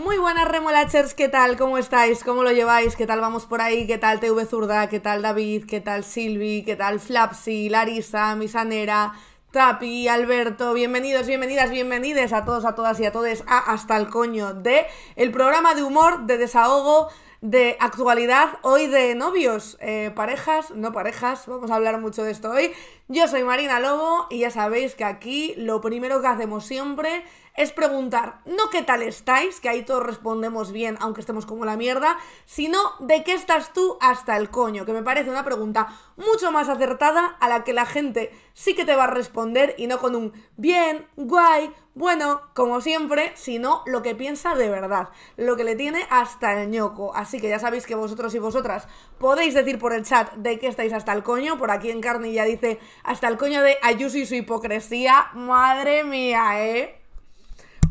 Muy buenas remolachers, ¿qué tal? ¿Cómo estáis? ¿Cómo lo lleváis? ¿Qué tal vamos por ahí? ¿Qué tal TV Zurda? ¿Qué tal David? ¿Qué tal Silvi? ¿Qué tal Flapsy? Larisa, Misanera, Tapi, Alberto, bienvenidos, bienvenidas, bienvenides a todos, a todas y a todos a Hasta el Coño de el programa de humor, de desahogo, de actualidad, hoy de novios, eh, parejas, no parejas, vamos a hablar mucho de esto hoy. Yo soy Marina Lobo y ya sabéis que aquí lo primero que hacemos siempre es preguntar, no qué tal estáis, que ahí todos respondemos bien, aunque estemos como la mierda, sino de qué estás tú hasta el coño, que me parece una pregunta mucho más acertada a la que la gente sí que te va a responder y no con un bien, guay, bueno, como siempre, sino lo que piensa de verdad, lo que le tiene hasta el ñoco. Así que ya sabéis que vosotros y vosotras podéis decir por el chat de qué estáis hasta el coño, por aquí en carne ya dice hasta el coño de Ayuso y su hipocresía. Madre mía, ¿eh?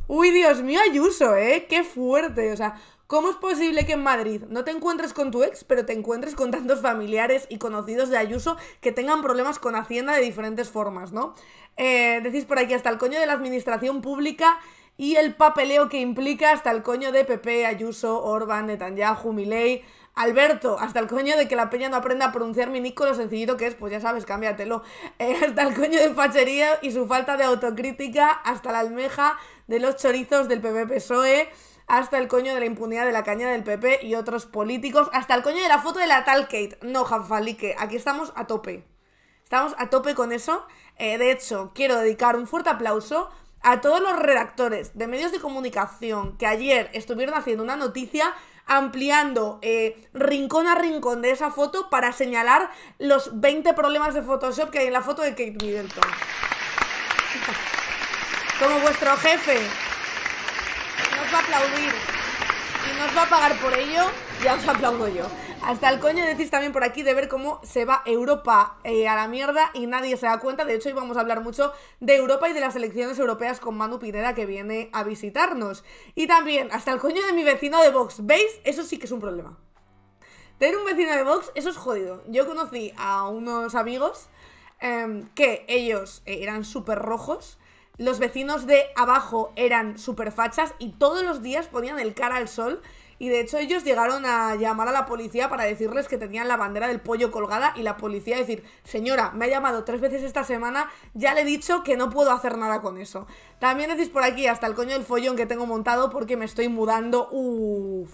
Uy, Dios mío, Ayuso, ¿eh? Qué fuerte. O sea, ¿cómo es posible que en Madrid no te encuentres con tu ex, pero te encuentres con tantos familiares y conocidos de Ayuso que tengan problemas con Hacienda de diferentes formas, ¿no? Eh, decís por aquí, hasta el coño de la administración pública y el papeleo que implica hasta el coño de Pepe, Ayuso, Orban, Netanyahu, Milei Alberto, hasta el coño de que la peña no aprenda a pronunciar mi nick lo sencillito que es, pues ya sabes, cámbiatelo. Eh, hasta el coño de fachería y su falta de autocrítica, hasta la almeja de los chorizos del PP PSOE hasta el coño de la impunidad de la caña del PP y otros políticos, hasta el coño de la foto de la tal Kate. No, Jafalique, aquí estamos a tope. Estamos a tope con eso. Eh, de hecho, quiero dedicar un fuerte aplauso a todos los redactores de medios de comunicación que ayer estuvieron haciendo una noticia ampliando eh, rincón a rincón de esa foto para señalar los 20 problemas de Photoshop que hay en la foto de Kate Middleton. Como vuestro jefe nos va a aplaudir y nos va a pagar por ello, ya os aplaudo yo. Hasta el coño decís también por aquí de ver cómo se va Europa eh, a la mierda y nadie se da cuenta. De hecho, hoy vamos a hablar mucho de Europa y de las elecciones europeas con Manu Pineda que viene a visitarnos. Y también, hasta el coño de mi vecino de Vox. ¿Veis? Eso sí que es un problema. Tener un vecino de Vox, eso es jodido. Yo conocí a unos amigos em, que ellos eran súper rojos los vecinos de abajo eran súper fachas y todos los días ponían el cara al sol y de hecho ellos llegaron a llamar a la policía para decirles que tenían la bandera del pollo colgada y la policía decir, señora, me ha llamado tres veces esta semana, ya le he dicho que no puedo hacer nada con eso. También decís por aquí hasta el coño del follón que tengo montado porque me estoy mudando. Uff.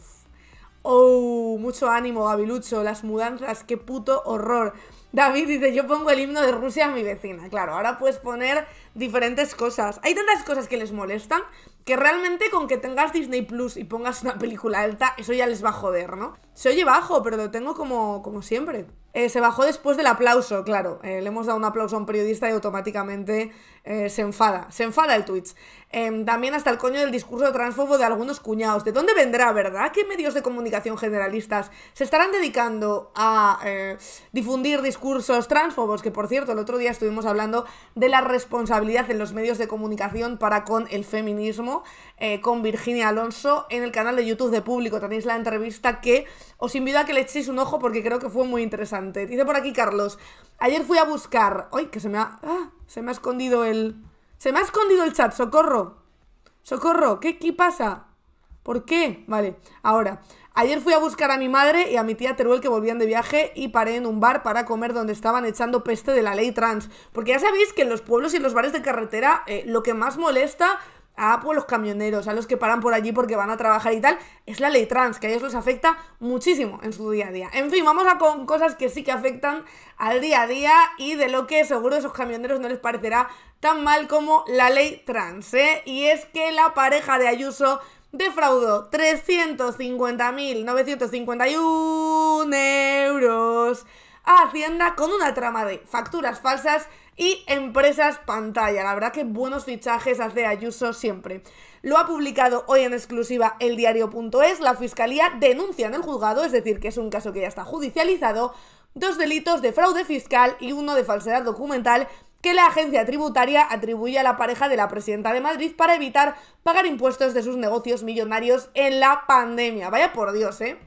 Oh, mucho ánimo, Gabilucho. Las mudanzas, qué puto horror. David dice, yo pongo el himno de Rusia a mi vecina. Claro, ahora puedes poner diferentes cosas. Hay tantas cosas que les molestan que realmente con que tengas Disney Plus y pongas una película alta, eso ya les va a joder, ¿no? Se oye bajo, pero lo tengo como, como siempre. Eh, se bajó después del aplauso, claro. Eh, le hemos dado un aplauso a un periodista y automáticamente eh, se enfada. Se enfada el Twitch. Em, también hasta el coño del discurso transfobo de algunos cuñados. ¿De dónde vendrá, verdad? ¿Qué medios de comunicación generalistas se estarán dedicando a difundir discursos transfobos? Que por cierto, el otro día estuvimos hablando de la responsabilidad en los medios de comunicación para con el feminismo eh, con Virginia Alonso en el canal de YouTube de Público. Tenéis la entrevista que os invito a que le echéis un ojo porque creo que fue muy interesante. Dice por aquí Carlos, ayer fui a buscar... ¡Ay, que se me ha... Ah, se me ha escondido el... Se me ha escondido el chat, socorro. Socorro, ¿qué, pasa? ¿Por qué? Vale, ahora. Ayer fui a buscar a mi madre y a mi tía Teruel que volvían de viaje y paré en un bar para comer donde estaban echando peste de la ley trans. Porque ya sabéis que en los pueblos y en los bares de carretera eh, lo que más molesta a pues, los camioneros, a los que paran por allí porque van a trabajar y tal, es la ley trans, que a ellos les afecta muchísimo en su día a día. En fin, vamos a con cosas que sí que afectan al día a día y de lo que seguro a esos camioneros no les parecerá tan mal como la ley trans, ¿eh? Y es que la pareja de Ayuso defraudó 350.951 euros a Hacienda con una trama de facturas falsas y empresas pantalla. La verdad que buenos fichajes hace Ayuso siempre. Lo ha publicado hoy en exclusiva el diario.es. La fiscalía denuncia en el juzgado, es decir, que es un caso que ya está judicializado, dos delitos de fraude fiscal y uno de falsedad documental que la agencia tributaria atribuye a la pareja de la presidenta de Madrid para evitar pagar impuestos de sus negocios millonarios en la pandemia. Vaya por Dios, ¿eh?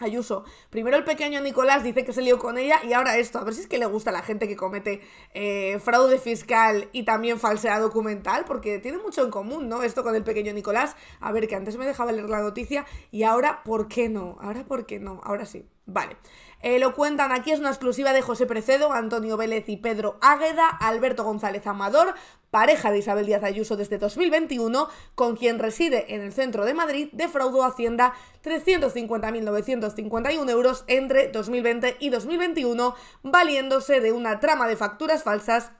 Ayuso, primero el pequeño Nicolás dice que se lió con ella y ahora esto, a ver si es que le gusta a la gente que comete eh, fraude fiscal y también falsedad documental, porque tiene mucho en común, ¿no? Esto con el pequeño Nicolás, a ver que antes me dejaba leer la noticia y ahora, ¿por qué no? Ahora, ¿por qué no? Ahora sí, vale lo cuentan aquí, es una exclusiva de José Precedo, Antonio Vélez y Pedro Águeda, Alberto González Amador, pareja de Isabel Díaz Ayuso desde 2021, con quien reside en el centro de Madrid, defraudó a Hacienda 350.951 euros entre 2020 y 2021, valiéndose de una trama de facturas falsas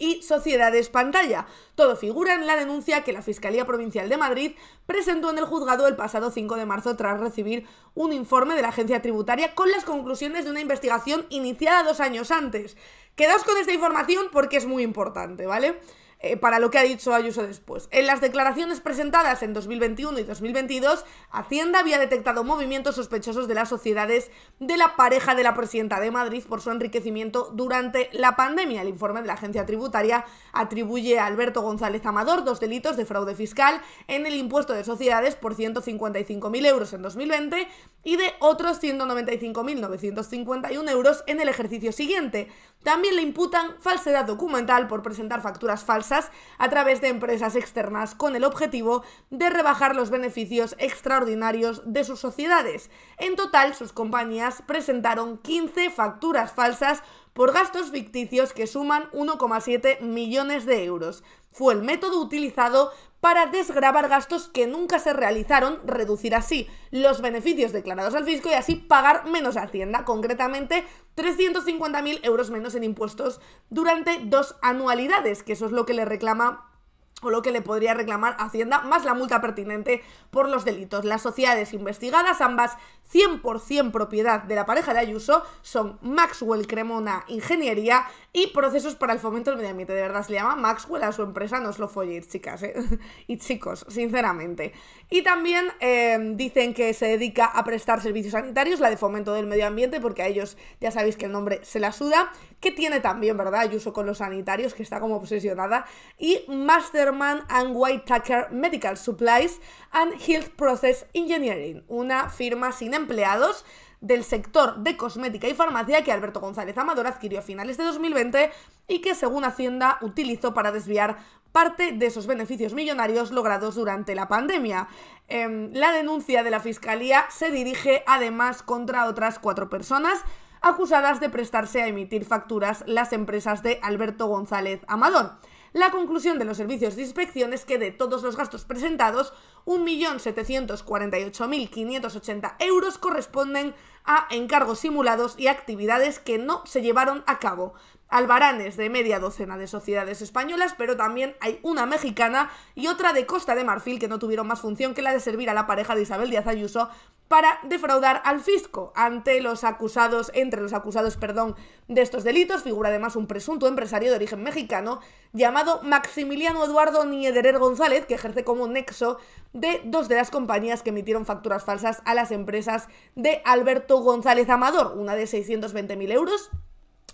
y sociedades pantalla. Todo figura en la denuncia que la Fiscalía Provincial de Madrid presentó en el juzgado el pasado 5 de marzo tras recibir un informe de la agencia tributaria con las conclusiones de una investigación iniciada dos años antes. Quedaos con esta información porque es muy importante, ¿vale? Eh, para lo que ha dicho Ayuso después. En las declaraciones presentadas en 2021 y 2022, Hacienda había detectado movimientos sospechosos de las sociedades de la pareja de la presidenta de Madrid por su enriquecimiento durante la pandemia. El informe de la agencia tributaria atribuye a Alberto González Amador dos delitos de fraude fiscal en el impuesto de sociedades por 155.000 euros en 2020 y de otros 195.951 euros en el ejercicio siguiente. También le imputan falsedad documental por presentar facturas falsas a través de empresas externas con el objetivo de rebajar los beneficios extraordinarios de sus sociedades. En total, sus compañías presentaron 15 facturas falsas por gastos ficticios que suman 1,7 millones de euros. Fue el método utilizado para desgravar gastos que nunca se realizaron, reducir así los beneficios declarados al fisco y así pagar menos a Hacienda, concretamente 350.000 euros menos en impuestos durante dos anualidades, que eso es lo que le reclama o lo que le podría reclamar Hacienda, más la multa pertinente por los delitos. Las sociedades investigadas, ambas 100% propiedad de la pareja de Ayuso son Maxwell Cremona Ingeniería y Procesos para el Fomento del Medio Ambiente. De verdad, se le llama Maxwell a su empresa, no os lo folléis, chicas ¿eh? y chicos, sinceramente. Y también em, dicen que se dedica a prestar servicios sanitarios, la de Fomento del Medio Ambiente, porque a ellos ya sabéis que el nombre se la suda, que tiene también, ¿verdad? Ayuso con los sanitarios, que está como obsesionada, y Masterman and White Tucker Medical Supplies, and Health Process Engineering, una firma sin empleados del sector de cosmética y farmacia que Alberto González Amador adquirió a finales de 2020 y que según Hacienda utilizó para desviar parte de esos beneficios millonarios logrados durante la pandemia. Em, la denuncia de la Fiscalía se dirige además contra otras cuatro personas acusadas de prestarse a emitir facturas las empresas de Alberto González Amador. La conclusión de los servicios de inspección es que de todos los gastos presentados, 1.748.580 euros corresponden a encargos simulados y actividades que no se llevaron a cabo. Albaranes de media docena de sociedades españolas, pero también hay una mexicana y otra de Costa de Marfil que no tuvieron más función que la de servir a la pareja de Isabel Díaz Ayuso para defraudar al fisco. Ante los acusados, entre los acusados, perdón, de estos delitos, figura además un presunto empresario de origen mexicano llamado Maximiliano Eduardo Niederer González, que ejerce como nexo de dos de las compañías que emitieron facturas falsas a las empresas de Alberto González Amador, una de 620.000 euros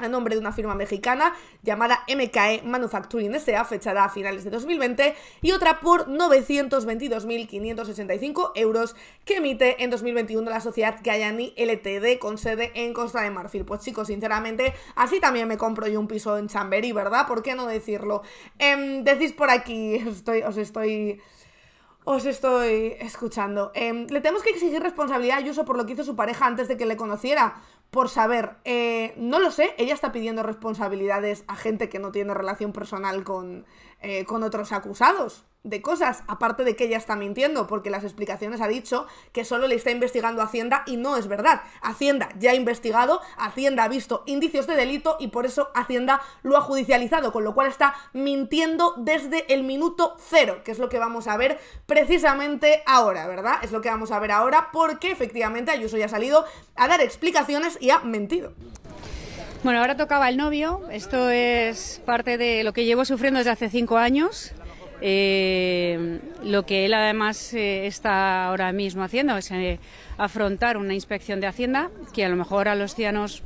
a nombre de una firma mexicana llamada MKE Manufacturing S.A., fechada a finales de 2020, y otra por 922.585 euros que emite en 2021 la sociedad Gayani LTD con sede en Costa de Marfil. Pues chicos, sinceramente, así también me compro yo un piso en Chamberí, ¿verdad? ¿Por qué no decirlo? Em, decís por aquí, estoy, os estoy os estoy escuchando. Em, le tenemos que exigir responsabilidad a Yuso por lo que hizo su pareja antes de que le conociera por saber. Eh, no lo sé, ella está pidiendo responsabilidades a gente que no tiene relación personal con, eh, con otros acusados de cosas, aparte de que ella está mintiendo, porque las explicaciones ha dicho que solo le está investigando Hacienda y no es verdad. Hacienda ya ha investigado, Hacienda ha visto indicios de delito y por eso Hacienda lo ha judicializado, con lo cual está mintiendo desde el minuto cero, que es lo que vamos a ver precisamente ahora, ¿verdad? Es lo que vamos a ver ahora porque efectivamente Ayuso ya ha salido a dar explicaciones y ha mentido. Bueno, ahora tocaba el novio. Esto es parte de lo que llevo sufriendo desde hace cinco años. Eh, lo que él además eh, está ahora mismo haciendo es eh, afrontar una inspección de Hacienda que a lo mejor a los cianos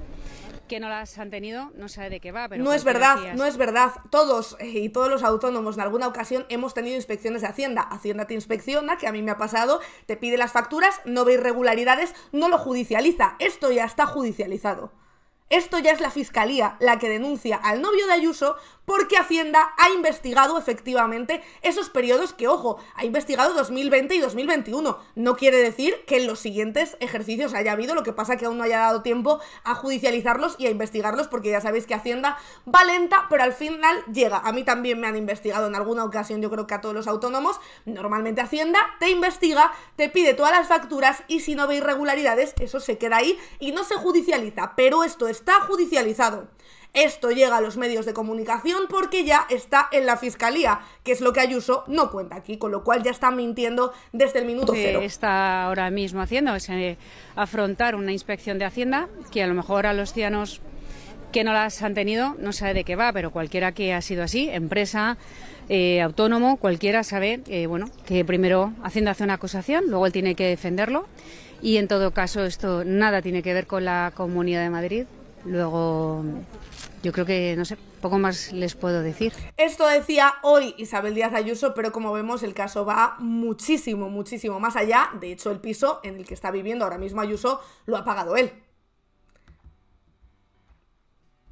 que no las han tenido no sabe de qué va. no es verdad, no es verdad. Todos eh, y todos los autónomos en alguna ocasión hemos tenido inspecciones de Hacienda. Hacienda te inspecciona, que a mí me ha pasado, te pide las facturas, no ve irregularidades, no lo judicializa. Esto ya está judicializado. Esto ya es la fiscalía la que denuncia al novio de Ayuso porque Hacienda ha investigado efectivamente esos periodos que, ojo, ha investigado 2020 y 2021. No quiere decir que en los siguientes ejercicios haya habido, lo que pasa que aún no haya dado tiempo a judicializarlos y a investigarlos, porque ya sabéis que Hacienda va lenta, pero al final llega. A mí también me han investigado en alguna ocasión, yo creo que a todos los autónomos. Normalmente Hacienda te investiga, te pide todas las facturas y si no ve irregularidades, eso se queda ahí y no se judicializa, pero esto está judicializado. Esto llega a los medios de comunicación porque ya está en la fiscalía, que es lo que Ayuso no cuenta aquí, con lo cual ya está mintiendo desde el minuto cero. Está ahora mismo haciendo es eh, afrontar una inspección de Hacienda que a lo mejor a los cianos que no las han tenido no sabe de qué va, pero cualquiera que ha sido así, empresa, eh, autónomo, cualquiera sabe eh, bueno, que primero Hacienda hace una acusación, luego él tiene que defenderlo y en todo caso esto nada tiene que ver con la Comunidad de Madrid. Luego yo creo que, no sé, poco más les puedo decir. Esto decía hoy Isabel Díaz Ayuso, pero como vemos el caso va muchísimo, muchísimo más allá. De hecho, el piso en el que está viviendo ahora mismo Ayuso lo ha pagado él.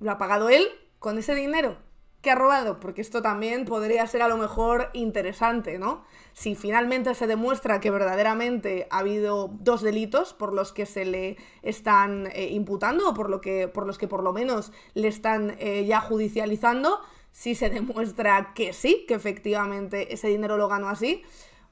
Lo ha pagado él con ese dinero ¿Qué ha robado? Porque esto también podría ser a lo mejor interesante, ¿no? Si finalmente se demuestra que verdaderamente ha habido dos delitos por los que se le están eh, imputando o por, lo que, por los que por lo menos le están eh, ya judicializando, si se demuestra que sí, que efectivamente ese dinero lo ganó así,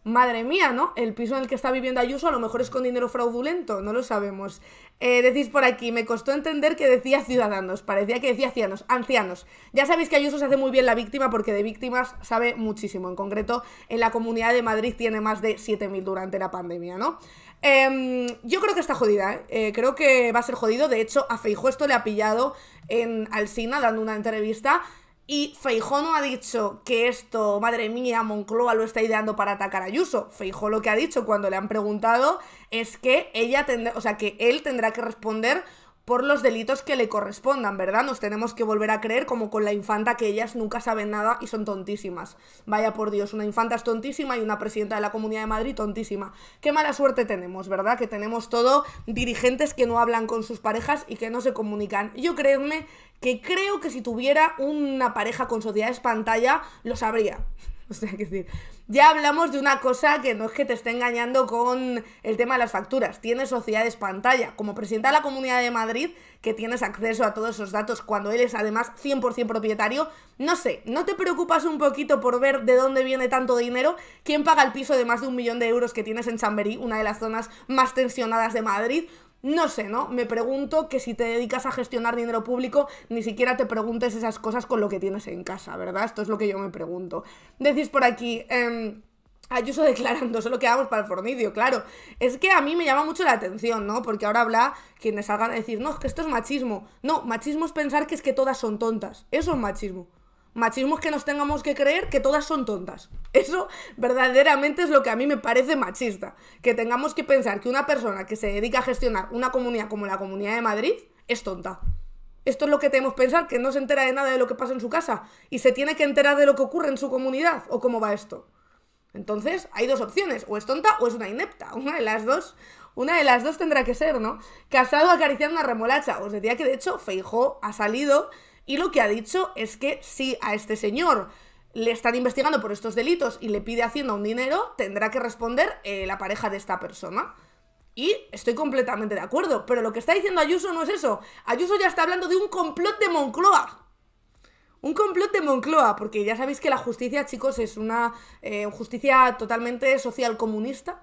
madre mía, ¿no? El piso en el que está viviendo Ayuso a lo mejor es con dinero fraudulento, no lo sabemos. Eh, decís por aquí, me costó entender que decía ciudadanos, parecía que decía ancianos, ancianos. Ya sabéis que Ayuso se hace muy bien la víctima porque de víctimas sabe muchísimo, en concreto en la Comunidad de Madrid tiene más de 7.000 durante la pandemia, ¿no? Em, yo creo que está jodida, ¿eh? Eh, creo que va a ser jodido, de hecho a Feijo esto le ha pillado en Alsina dando una entrevista y Feijó no ha dicho que esto, madre mía, Moncloa lo está ideando para atacar a Yuso. Feijó lo que ha dicho cuando le han preguntado es que ella tendrá, o sea, que él tendrá que responder por los delitos que le correspondan, ¿verdad? Nos tenemos que volver a creer como con la infanta que ellas nunca saben nada y son tontísimas. Vaya por Dios, una infanta es tontísima y una presidenta de la Comunidad de Madrid tontísima. Qué mala suerte tenemos, ¿verdad? Que tenemos todo dirigentes que no hablan con sus parejas y que no se comunican. Yo créeme que creo que si tuviera una pareja con sociedades pantalla, lo sabría. O sea, que decir, ya hablamos de una cosa que no es que te esté engañando con el tema de las facturas. tienes sociedades pantalla. Como presidenta de la Comunidad de Madrid, que tienes acceso a todos esos datos cuando él es además 100% propietario, no sé, ¿no te preocupas un poquito por ver de dónde viene tanto dinero? ¿Quién paga el piso de más de un millón de euros que tienes en Chamberí, una de las zonas más tensionadas de Madrid? No sé, ¿no? Me pregunto que si te dedicas a gestionar dinero público, ni siquiera te preguntes esas cosas con lo que tienes en casa, ¿verdad? Esto es lo que yo me pregunto. Decís por aquí, eh, em, ah, Ayuso declarando, solo quedamos para el fornicio, claro. Es que a mí me llama mucho la atención, ¿no? Porque ahora habla quienes salgan a decir, no, que esto es machismo. No, machismo es pensar que es que todas son tontas. Eso es machismo. Machismo que nos tengamos que creer que todas son tontas. Eso verdaderamente es lo que a mí me parece machista. Que tengamos que pensar que una persona que se dedica a gestionar una comunidad como la Comunidad de Madrid es tonta. Esto es lo que tenemos que pensar, que no se entera de nada de lo que pasa en su casa y se tiene que enterar de lo que ocurre en su comunidad o cómo va esto. Entonces, hay dos opciones, o es tonta o es una inepta, una de las dos, una de las dos tendrá que ser, ¿no? Casado acariciando una remolacha. Os decía que de hecho Feijó ha salido y lo que ha dicho es que si a este señor le están investigando por estos delitos y le pide Hacienda un dinero, tendrá que responder eh, la pareja de esta persona. Y estoy completamente de acuerdo, pero lo que está diciendo Ayuso no es eso. Ayuso ya está hablando de un complot de Moncloa. Un complot de Moncloa, porque ya sabéis que la justicia, chicos, es una eh, justicia totalmente social comunista,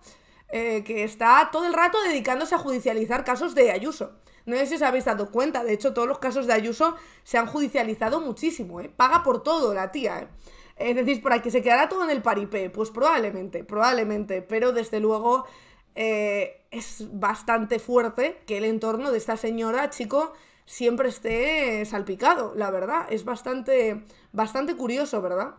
eh, que está todo el rato dedicándose a judicializar casos de Ayuso. No sé si os habéis dado cuenta, de hecho todos los casos de Ayuso se han judicializado muchísimo, ¿eh? Paga por todo la tía, ¿eh? Es decir, para que se quedará todo en el paripé, pues probablemente, probablemente, pero desde luego eh, es bastante fuerte que el entorno de esta señora, chico, siempre esté salpicado, la verdad, es bastante, bastante curioso, ¿verdad?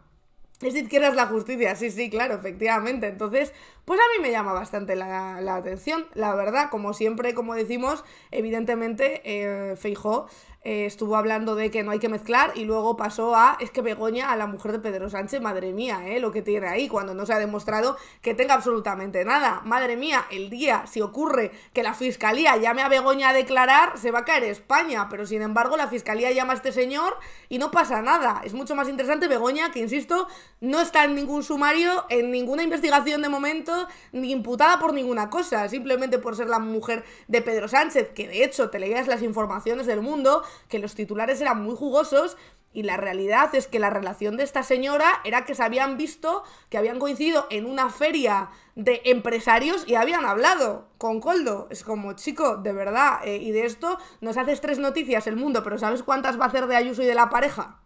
Es izquierdas la justicia, sí, sí, claro, efectivamente. Entonces, pues a mí me llama bastante la, atención, la verdad, como siempre, como decimos, evidentemente, eh, Feijó eh, estuvo hablando de que no hay que mezclar y luego pasó a, es que Begoña a la mujer de Pedro Sánchez, madre mía, eh, lo que tiene ahí, cuando no se ha demostrado que tenga absolutamente nada. Madre mía, el día, si ocurre que la fiscalía llame a Begoña a declarar, se va a caer España, pero sin embargo la fiscalía llama a este señor y no pasa nada. Es mucho más interesante Begoña, que insisto, no está en ningún sumario, en ninguna investigación de momento, ni imputada por ninguna cosa, simplemente por ser la mujer de Pedro Sánchez, que de hecho te leías las informaciones del mundo que los titulares eran muy jugosos y la realidad es que la relación de esta señora era que se habían visto, que habían coincidido en una feria de empresarios y habían hablado con Coldo. Es como, chico, de verdad, eh, y de esto nos haces tres noticias el mundo, pero ¿sabes cuántas va a hacer de Ayuso y de la pareja?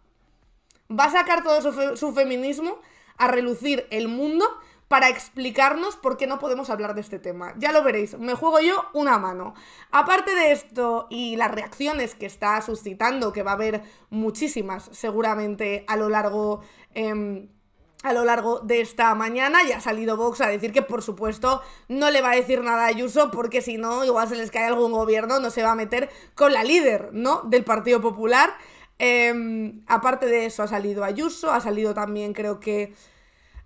Va a sacar todo su feminismo a relucir el mundo para explicarnos por qué no podemos hablar de este tema. Ya lo veréis, me juego yo una mano. Aparte de esto y las reacciones que está suscitando, que va a haber muchísimas seguramente a lo largo... Em, a lo largo de esta mañana ya ha salido Vox a decir que por supuesto no le va a decir nada a Ayuso porque si no igual se les cae algún gobierno, no se va a meter con la líder, ¿no? Del Partido Popular. Em, aparte de eso ha salido Ayuso, ha salido también creo que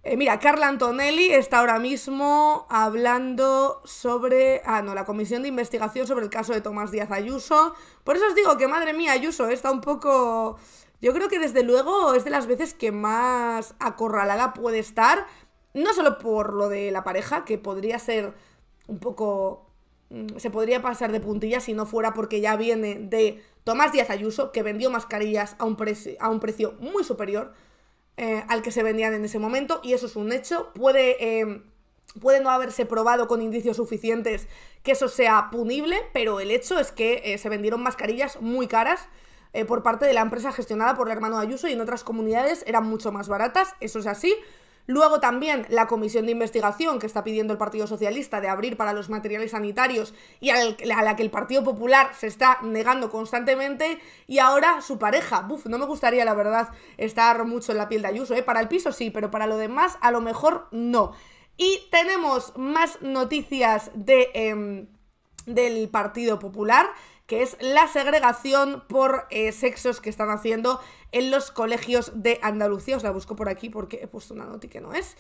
eh, mira, Carla Antonelli está ahora mismo hablando sobre. Ah, no, la comisión de investigación sobre el caso de Tomás Díaz Ayuso. Por eso os digo que, madre mía, Ayuso eh, está un poco. Yo creo que desde luego es de las veces que más acorralada puede estar. No solo por lo de la pareja, que podría ser un poco. Mm, se podría pasar de puntilla si no fuera porque ya viene de Tomás Díaz Ayuso, que vendió mascarillas a un, a un precio muy superior eh, al que se vendían en ese momento y eso es un hecho. Puede, em, puede no haberse probado con indicios suficientes que eso sea punible, pero el hecho es que eh, se vendieron mascarillas muy caras eh, por parte de la empresa gestionada por el hermano Ayuso y en otras comunidades eran mucho más baratas, eso es así. Luego también la comisión de investigación que está pidiendo el Partido Socialista de abrir para los materiales sanitarios y a la que el Partido Popular se está negando constantemente. Y ahora su pareja. Buf, no me gustaría, la verdad, estar mucho en la piel de Ayuso. ¿eh? Para el piso sí, pero para lo demás a lo mejor no. Y tenemos más noticias de, em, del Partido Popular que es la segregación por eh, sexos que están haciendo en los colegios de Andalucía. Os la busco por aquí porque he puesto una noti que no es.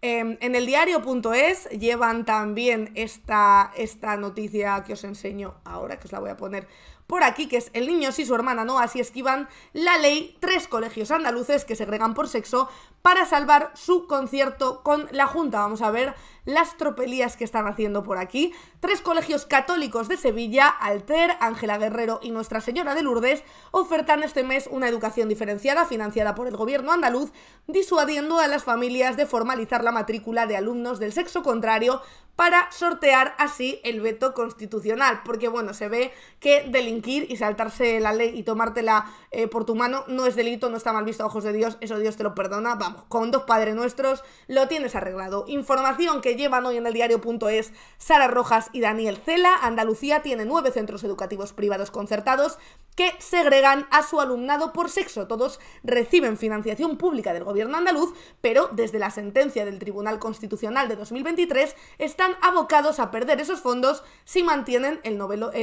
Em, en el diario.es llevan también esta, esta noticia que os enseño ahora, que os la voy a poner por aquí, que es el niño si su hermana no, así esquivan la ley, tres colegios andaluces que segregan por sexo para salvar su concierto con la Junta. Vamos a ver las tropelías que están haciendo por aquí. Tres colegios católicos de Sevilla, Alter, Ángela Guerrero y Nuestra Señora de Lourdes, ofertan este mes una educación diferenciada financiada por el gobierno andaluz, disuadiendo a las familias de formalizar la matrícula de alumnos del sexo contrario para sortear así el veto constitucional. Porque bueno, se ve que delinquir y saltarse la ley y tomártela eh, por tu mano no es delito, no está mal visto a ojos de Dios, eso Dios te lo perdona, vamos con dos padres nuestros lo tienes arreglado. Información que llevan hoy en el diario.es Sara Rojas y Daniel Cela. Andalucía tiene nueve centros educativos privados concertados que segregan a su alumnado por sexo. Todos reciben financiación pública del gobierno andaluz, pero desde la sentencia del Tribunal Constitucional de 2023 están abocados a perder esos fondos si mantienen el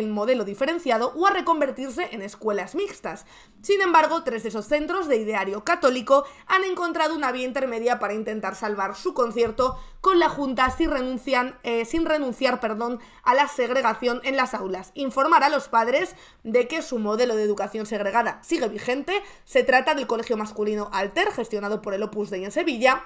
modelo diferenciado o a reconvertirse en escuelas mixtas. Sin embargo, tres de esos centros de ideario católico han encontrado una vía intermedia para intentar salvar su concierto con la Junta si renuncian, eh, sin renunciar perdón, a la segregación en las aulas. Informar a los padres de que su modelo de educación segregada sigue vigente. Se trata del colegio masculino Alter, gestionado por el Opus Dei en Sevilla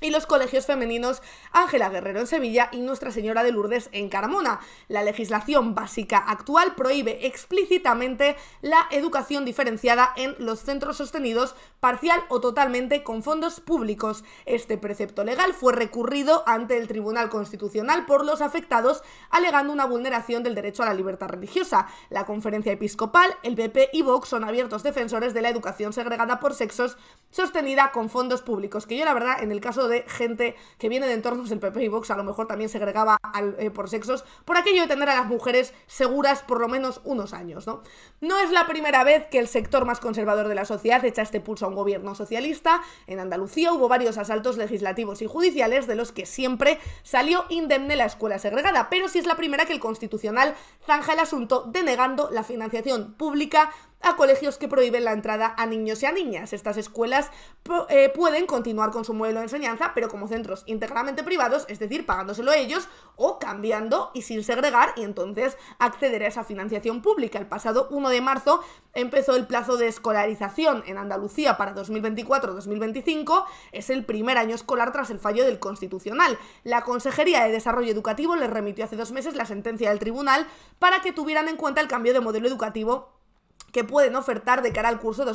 y los colegios femeninos Ángela Guerrero en Sevilla y Nuestra Señora de Lourdes en Carmona. La legislación básica actual prohíbe explícitamente la educación diferenciada en los centros sostenidos parcial o totalmente con fondos públicos. Este precepto legal fue recurrido ante el Tribunal Constitucional por los afectados alegando una vulneración del derecho a la libertad religiosa. La Conferencia Episcopal, el PP y Vox son abiertos defensores de la educación segregada por sexos sostenida con fondos públicos, que yo la verdad en el caso gente que viene de entornos del PP y Vox, a lo mejor también segregaba eh, por sexos, por aquello de tener a las mujeres seguras por lo menos unos años, ¿no? No es la primera vez que el sector más conservador de la sociedad echa este pulso a un gobierno socialista. En Andalucía hubo varios asaltos legislativos y judiciales de los que siempre salió indemne la escuela segregada, pero sí es la primera que el Constitucional zanja el asunto denegando la financiación pública a colegios que prohíben la entrada a niños y a niñas. Estas escuelas eh, pueden continuar con su modelo de enseñanza, pero como centros íntegramente privados, es decir, pagándoselo ellos o cambiando y sin segregar y entonces acceder a esa financiación pública. El pasado 1 de marzo empezó el plazo de escolarización en Andalucía para 2024-2025. Es el primer año escolar tras el fallo del Constitucional. La Consejería de Desarrollo Educativo les remitió hace dos meses la sentencia del tribunal para que tuvieran en cuenta el cambio de modelo educativo que pueden ofertar de cara al curso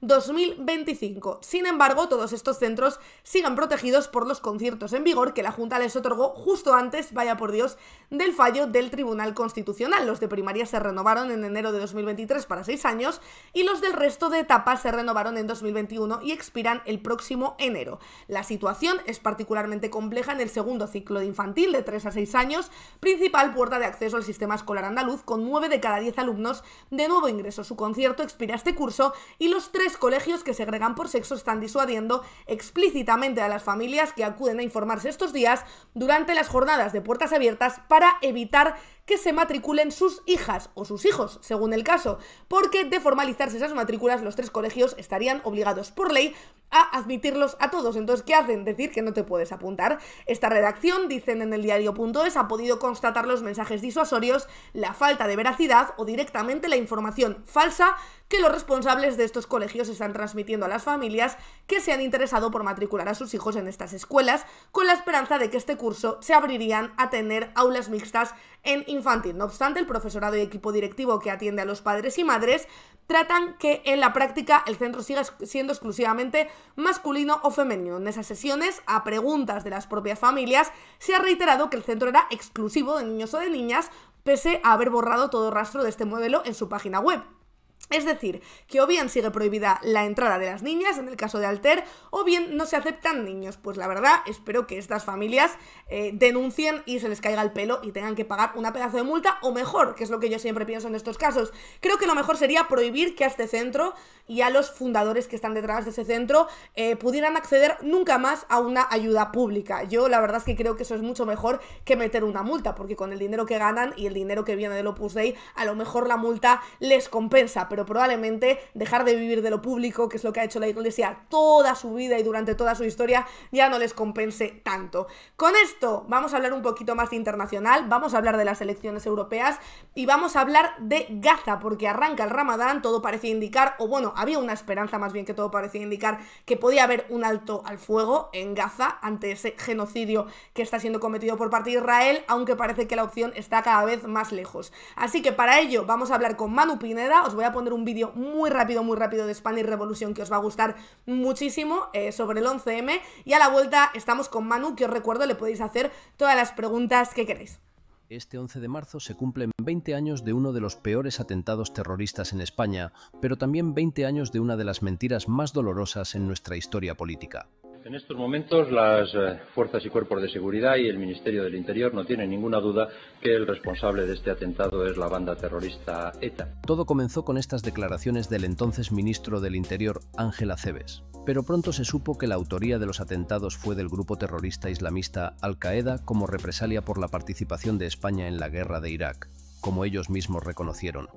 2024-2025. Sin embargo, todos estos centros siguen protegidos por los conciertos en vigor que la Junta les otorgó justo antes, vaya por Dios, del fallo del Tribunal Constitucional. Los de primaria se renovaron en enero de 2023 para seis años y los del resto de etapas se renovaron en 2021 y expiran el próximo enero. La situación es particularmente compleja en el segundo ciclo de infantil de tres a seis años, principal puerta de acceso al sistema escolar andaluz, con nueve de cada 10 alumnos de nuevo nuevo ingreso su concierto expira este curso y los tres colegios que segregan por sexo están disuadiendo explícitamente a las familias que acuden a informarse estos días durante las jornadas de puertas abiertas para evitar que se matriculen sus hijas o sus hijos, según el caso, porque de formalizarse esas matrículas, los tres colegios estarían obligados por ley a admitirlos a todos. Entonces, ¿qué hacen? Decir que no te puedes apuntar. Esta redacción, dicen en el diario.es, ha podido constatar los mensajes disuasorios, la falta de veracidad o directamente la información falsa que los responsables de estos colegios están transmitiendo a las familias que se han interesado por matricular a sus hijos en estas escuelas, con la esperanza de que este curso se abrirían a tener aulas mixtas en infantil. No obstante, el profesorado y equipo directivo que atiende a los padres y madres tratan que en la práctica el centro siga siendo exclusivamente masculino o femenino. En esas sesiones, a preguntas de las propias familias, se ha reiterado que el centro era exclusivo de niños o de niñas, pese a haber borrado todo rastro de este modelo en su página web. Es decir, que o bien sigue prohibida la entrada de las niñas, en el caso de Alter, o bien no se aceptan niños. Pues la verdad, espero que estas familias eh, denuncien y se les caiga el pelo y tengan que pagar una pedazo de multa, o mejor, que es lo que yo siempre pienso en estos casos. Creo que lo mejor sería prohibir que a este centro y a los fundadores que están detrás de ese centro eh, pudieran acceder nunca más a una ayuda pública. Yo la verdad es que creo que eso es mucho mejor que meter una multa, porque con el dinero que ganan y el dinero que viene del Opus Dei, a lo mejor la multa les compensa probablemente dejar de vivir de lo público, que es lo que ha hecho la Iglesia toda su vida y durante toda su historia, ya no les compense tanto. Con esto vamos a hablar un poquito más de internacional, vamos a hablar de las elecciones europeas y vamos a hablar de Gaza, porque arranca el Ramadán, todo parecía indicar, o bueno, había una esperanza más bien que todo parecía indicar que podía haber un alto al fuego en Gaza ante ese genocidio que está siendo cometido por parte de Israel, aunque parece que la opción está cada vez más lejos. Así que para ello vamos a hablar con Manu Pineda, os voy a poner un vídeo muy rápido, muy rápido de España y revolución que os va a gustar muchísimo eh, sobre el 11M. Y a la vuelta estamos con Manu, que os recuerdo le podéis hacer todas las preguntas que queréis. Este 11 de marzo se cumplen 20 años de uno de los peores atentados terroristas en España, pero también 20 años de una de las mentiras más dolorosas en nuestra historia política. En estos momentos las eh, fuerzas y cuerpos de seguridad y el Ministerio del Interior no tienen ninguna duda que el responsable de este atentado es la banda terrorista ETA. Todo comenzó con estas declaraciones del entonces ministro del Interior Ángel Aceves, pero pronto se supo que la autoría de los atentados fue del grupo terrorista islamista Al-Qaeda como represalia por la participación de España en la guerra de Irak, como ellos mismos reconocieron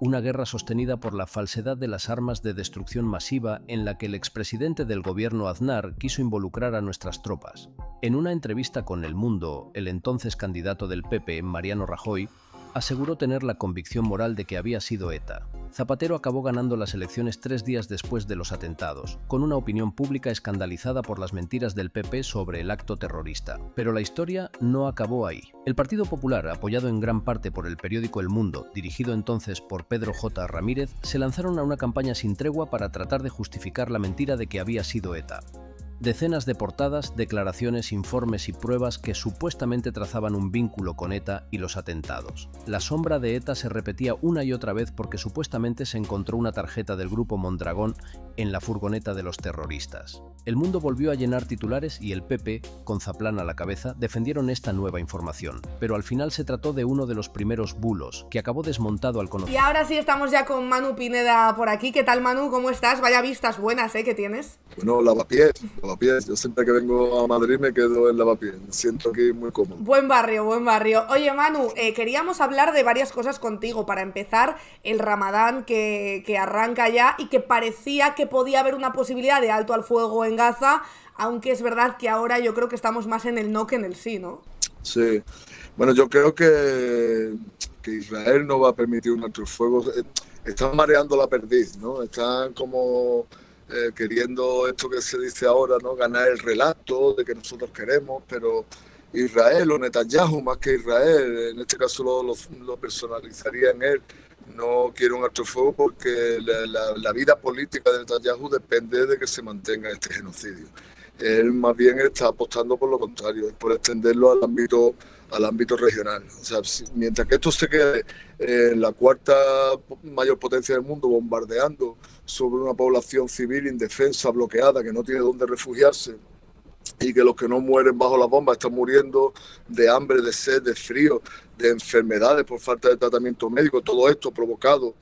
una guerra sostenida por la falsedad de las armas de destrucción masiva en la que el expresidente del gobierno Aznar quiso involucrar a nuestras tropas. En una entrevista con El Mundo, el entonces candidato del PP, Mariano Rajoy, aseguró tener la convicción moral de que había sido ETA. Zapatero acabó ganando las elecciones tres días después de los atentados, con una opinión pública escandalizada por las mentiras del PP sobre el acto terrorista. Pero la historia no acabó ahí. El Partido Popular, apoyado en gran parte por el periódico El Mundo, dirigido entonces por Pedro J. Ramírez, se lanzaron a una campaña sin tregua para tratar de justificar la mentira de que había sido ETA decenas de portadas, declaraciones, informes y pruebas que supuestamente trazaban un vínculo con ETA y los atentados. La sombra de ETA se repetía una y otra vez porque supuestamente se encontró una tarjeta del grupo Mondragón en la furgoneta de los terroristas. El mundo volvió a llenar titulares y el PP, con Zaplán a la cabeza, defendieron esta nueva información, pero al final se trató de uno de los primeros bulos, que acabó desmontado al conocer. Y ahora sí estamos ya con Manu Pineda por aquí. ¿Qué tal Manu? ¿Cómo estás? Vaya vistas buenas ¿eh? que tienes. Bueno, lavapiés, yo siempre que vengo a Madrid me quedo en Lavapiés. Me siento aquí muy cómodo. Buen barrio, buen barrio. Oye, Manu, eh, queríamos hablar de varias cosas contigo. Para empezar, el Ramadán que, arranca ya y que parecía que podía haber una posibilidad de alto al fuego en Gaza, aunque es verdad que ahora yo creo que estamos más en el no que en el sí, ¿no? Sí. Bueno, yo creo que, que Israel no va a permitir un alto fuego. Eh, están mareando la perdiz, ¿no? Están como eh, queriendo esto que se dice ahora, Ganar el relato de que nosotros queremos, pero Israel o Netanyahu más que Israel, en este caso lo, personalizaría en él. No quiero un alto porque la, la, vida política de Netanyahu depende de que se mantenga este genocidio. Él más bien está apostando por lo contrario, por extenderlo al ámbito al ámbito regional. O sea, mientras que esto se quede en la cuarta mayor potencia del mundo bombardeando sobre una población civil indefensa, bloqueada, que no tiene dónde refugiarse y que los que no mueren bajo la bomba están muriendo de hambre, de sed, de frío, de enfermedades por falta de tratamiento médico, todo esto provocado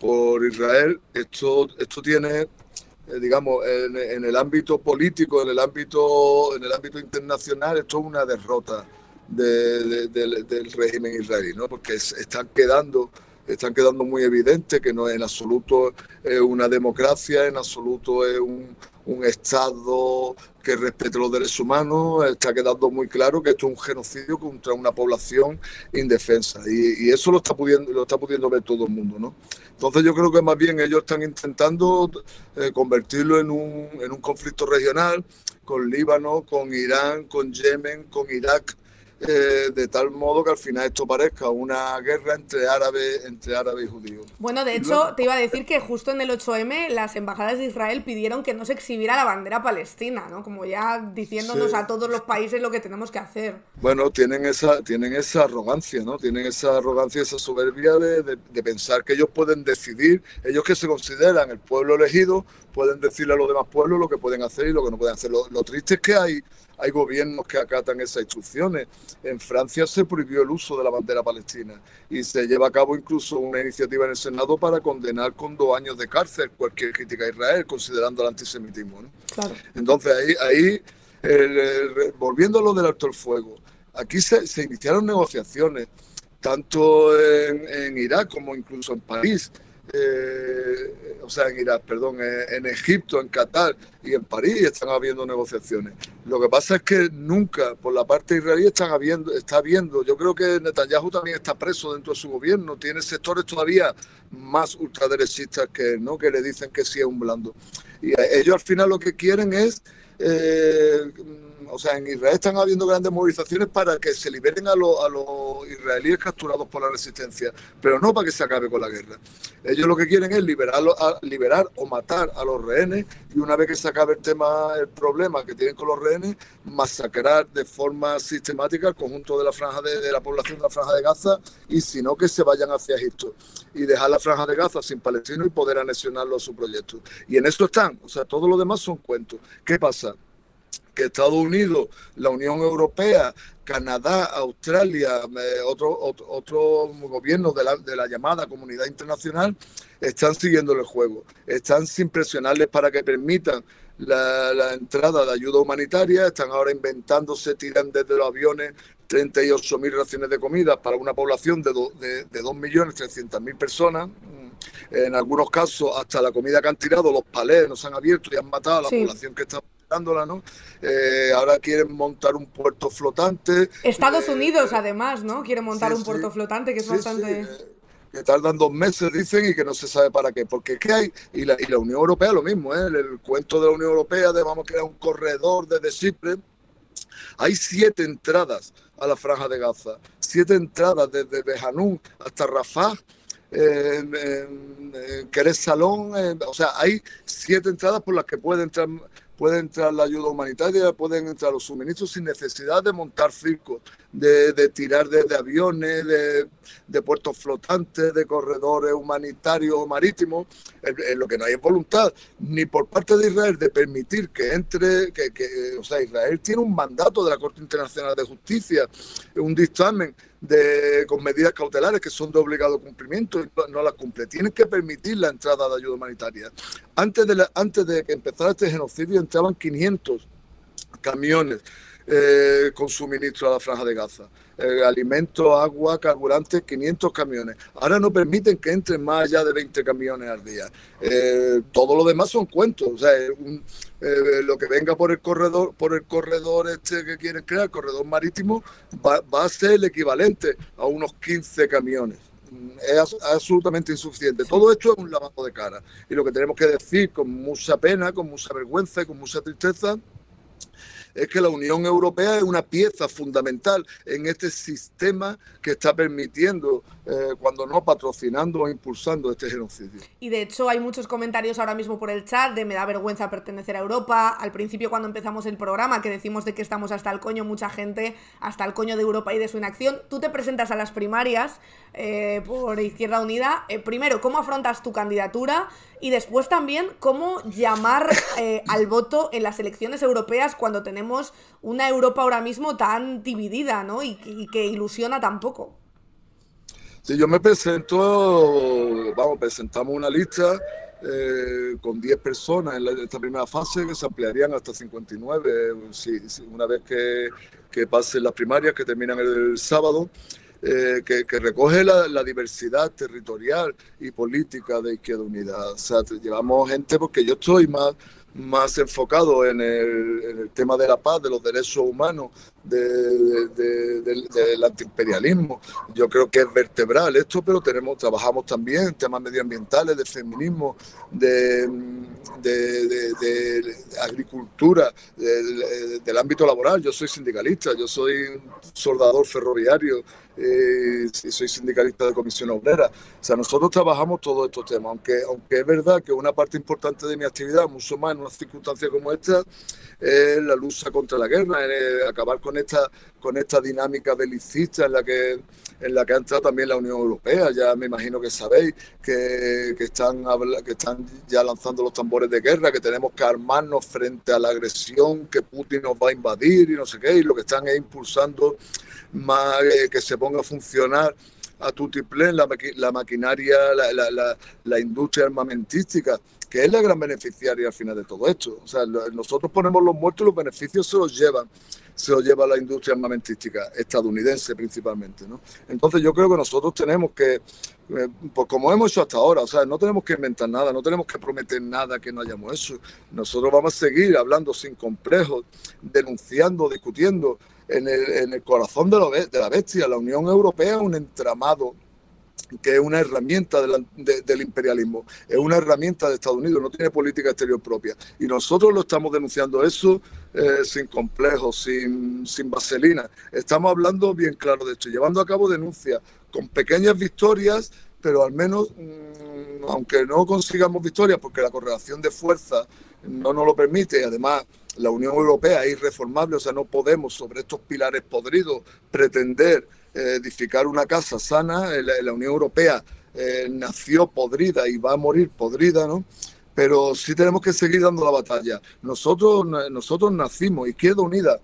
por Israel, esto, esto tiene eh, digamos, en, en, el ámbito político, en el ámbito, en el ámbito internacional, esto es una derrota del régimen israelí, ¿no? porque están quedando están quedando muy evidentes que no es en absoluto eh, una democracia, en absoluto es un, Estado que respete los derechos humanos, está quedando muy claro que esto es un genocidio contra una población indefensa. Y, eso lo está, pudiendo, lo está pudiendo ver todo el mundo. ¿no? Entonces yo creo que más bien ellos están intentando eh, convertirlo en un, en un conflicto regional con Líbano, con Irán, con Yemen, con Irak eh, de tal modo que al final esto parezca una guerra entre árabes entre árabe y judíos. Bueno, de hecho, te iba a decir que justo en el 8M las embajadas de Israel pidieron que no se exhibiera la bandera palestina, ¿no? Como ya diciéndonos a todos los países lo que tenemos que hacer. Bueno, tienen esa, tienen esa arrogancia, ¿no? Tienen esa arrogancia, esa soberbia de, pensar que ellos pueden decidir, ellos que se consideran el pueblo elegido, pueden decirle a los demás pueblos lo que pueden hacer y lo que no pueden hacer. lo triste es que hay hay gobiernos que acatan esas instrucciones. En Francia se prohibió el uso de la bandera palestina y se lleva a cabo incluso una iniciativa en el Senado para condenar con dos años de cárcel cualquier crítica a Israel, considerando el antisemitismo. Entonces ahí, ahí volviendo a lo del alto el fuego, aquí se, iniciaron negociaciones tanto en, en Irak como incluso en París eh, o sea, en Irak, perdón, en, Egipto, en Qatar y en París están habiendo negociaciones. Lo que pasa es que nunca por la parte israelí están habiendo, está habiendo. Yo creo que Netanyahu también está preso dentro de su gobierno. Tiene sectores todavía más ultraderechistas que ¿no? Que le dicen que sí es un blando. Y eh, ellos al final lo que quieren es eh, o sea, en Israel están habiendo grandes movilizaciones para que se liberen a, los israelíes capturados por la resistencia, pero no para que se acabe con la guerra. Ellos lo que quieren es liberarlo, a, liberar o matar a los rehenes y una vez que se acabe el tema, el problema que tienen con los rehenes, masacrar de forma sistemática el conjunto de la franja de, la población de la franja de Gaza y si no que se vayan hacia Egipto y dejar la franja de Gaza sin palestinos y poder anexionarlo a su proyecto. Y en eso están, o sea, todo lo demás son cuentos. ¿Qué pasa? que Estados Unidos, la Unión Europea, Canadá, Australia, otros gobiernos de la, llamada comunidad internacional están siguiendo el juego, están sin presionarles para que permitan la, entrada de ayuda humanitaria, están ahora inventándose, tiran desde los aviones 38.000 raciones de comida para una población de, de, 2.300.000 personas. Mm, en algunos casos, hasta la comida que han tirado, los palés, nos han abierto y han matado a la población que está ¿no? Eh, ahora quieren montar un puerto flotante. Estados eh, Unidos, además, ¿no? quiere montar un puerto flotante, que es bastante... Eh, que tardan dos meses, dicen, y que no se sabe para qué. Porque ¿qué hay? Y la, y la Unión Europea, lo mismo, ¿eh? El, cuento de la Unión Europea de vamos a crear un corredor desde Chipre. Hay siete entradas a la franja de Gaza, siete entradas desde Bejanún hasta Rafah, Querés Salón, o sea, hay siete entradas por las que puede entrar puede entrar la ayuda humanitaria, pueden entrar los suministros sin necesidad de montar circos, de, tirar desde aviones, de, puertos flotantes, de corredores humanitarios o marítimos. En, lo que no hay voluntad, ni por parte de Israel, de permitir que entre, que, o sea, Israel tiene un mandato de la Corte Internacional de Justicia, un dictamen de, con medidas cautelares que son de obligado cumplimiento y no las cumple. Tienen que permitir la entrada de ayuda humanitaria. Antes de, antes de que empezara este genocidio entraban 500 camiones eh, con suministro a la franja de Gaza. Eh, alimentos, agua, carburantes, 500 camiones. Ahora no permiten que entren más allá de 20 camiones al día. Eh, todo lo demás son cuentos. O sea, eh, lo que venga por el corredor, por el corredor este que quieren crear, el corredor marítimo, va, a ser el equivalente a unos 15 camiones es absolutamente insuficiente. Todo esto es un lavado de cara. Y lo que tenemos que decir con mucha pena, con mucha vergüenza y con mucha tristeza es que la Unión Europea es una pieza fundamental en este sistema que está permitiendo, eh, cuando no patrocinando o impulsando este genocidio. Y de hecho hay muchos comentarios ahora mismo por el chat de me da vergüenza pertenecer a Europa. Al principio cuando empezamos el programa que decimos de que estamos hasta el coño, mucha gente hasta el coño de Europa y de su inacción. Tú te presentas a las primarias, eh, por Izquierda Unida. Eh, primero, ¿cómo afrontas tu candidatura? Y después también, ¿cómo llamar eh, al voto en las elecciones europeas cuando tenemos una Europa ahora mismo tan dividida y, que ilusiona tan poco? Sí, yo me presento, vamos, presentamos una lista con 10 personas en, esta primera fase, que se ampliarían hasta 59 una vez que, pasen las primarias, que terminan el sábado. Eh, que, recoge la, diversidad territorial y política de Izquierda Unida. O sea, llevamos gente porque yo estoy más, más enfocado en el, tema de la paz, de los derechos humanos, del antiimperialismo. Yo creo que es vertebral esto, pero tenemos, trabajamos también en temas medioambientales, de feminismo, de, agricultura, eh, del ámbito laboral. Yo soy sindicalista, yo soy soldador ferroviario, eh, soy sindicalista de comisión obrera, o sea, nosotros trabajamos todos estos temas, aunque, aunque es verdad que una parte importante de mi actividad, mucho más en una circunstancia como esta, es la lucha contra la guerra, acabar con esta, con esta dinámica belicista en la que en la que ha entrado también la Unión Europea. Ya me imagino que sabéis que, que están, que están ya lanzando los tambores de guerra, que tenemos que armarnos frente a la agresión que Putin nos va a invadir y no sé qué, y lo que están es impulsando más, eh, que se ponga a funcionar a tutiplén la, la maquinaria, la, la, la, la industria armamentística, que es la gran beneficiaria al final de todo esto. O sea, nosotros ponemos los muertos y los beneficios se los llevan se lo lleva la industria armamentística estadounidense principalmente. ¿no? Entonces yo creo que nosotros tenemos que, eh, pues como hemos hecho hasta ahora, o sea, no tenemos que inventar nada, no tenemos que prometer nada que no hayamos hecho. Nosotros vamos a seguir hablando sin complejos, denunciando, discutiendo. En el, corazón de, de la bestia, la Unión Europea es un entramado que es una herramienta del imperialismo, es una herramienta de Estados Unidos, no tiene política exterior propia. Y nosotros lo estamos denunciando eso eh, sin complejos, sin, sin vaselina. Estamos hablando bien claro de esto, llevando a cabo denuncias con pequeñas victorias, pero al menos, mm, aunque no consigamos victorias, porque la correlación de fuerzas no nos lo permite, además la Unión Europea es irreformable, o sea, no podemos sobre estos pilares podridos pretender edificar una casa sana. La, la Unión Europea eh, nació podrida y va a morir podrida, ¿no? Pero sí tenemos que seguir dando la batalla. Nosotros, nosotros nacimos, Izquierda Unida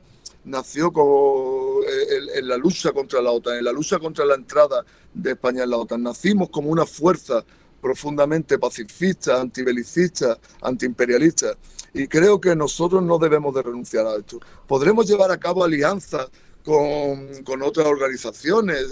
nació como, eh, en, la lucha contra la OTAN, en la lucha contra la entrada de España en la OTAN. Nacimos como una fuerza profundamente pacifista, antibelicista, antiimperialista. Y creo que nosotros no debemos de renunciar a esto. Podremos llevar a cabo alianzas con, con otras organizaciones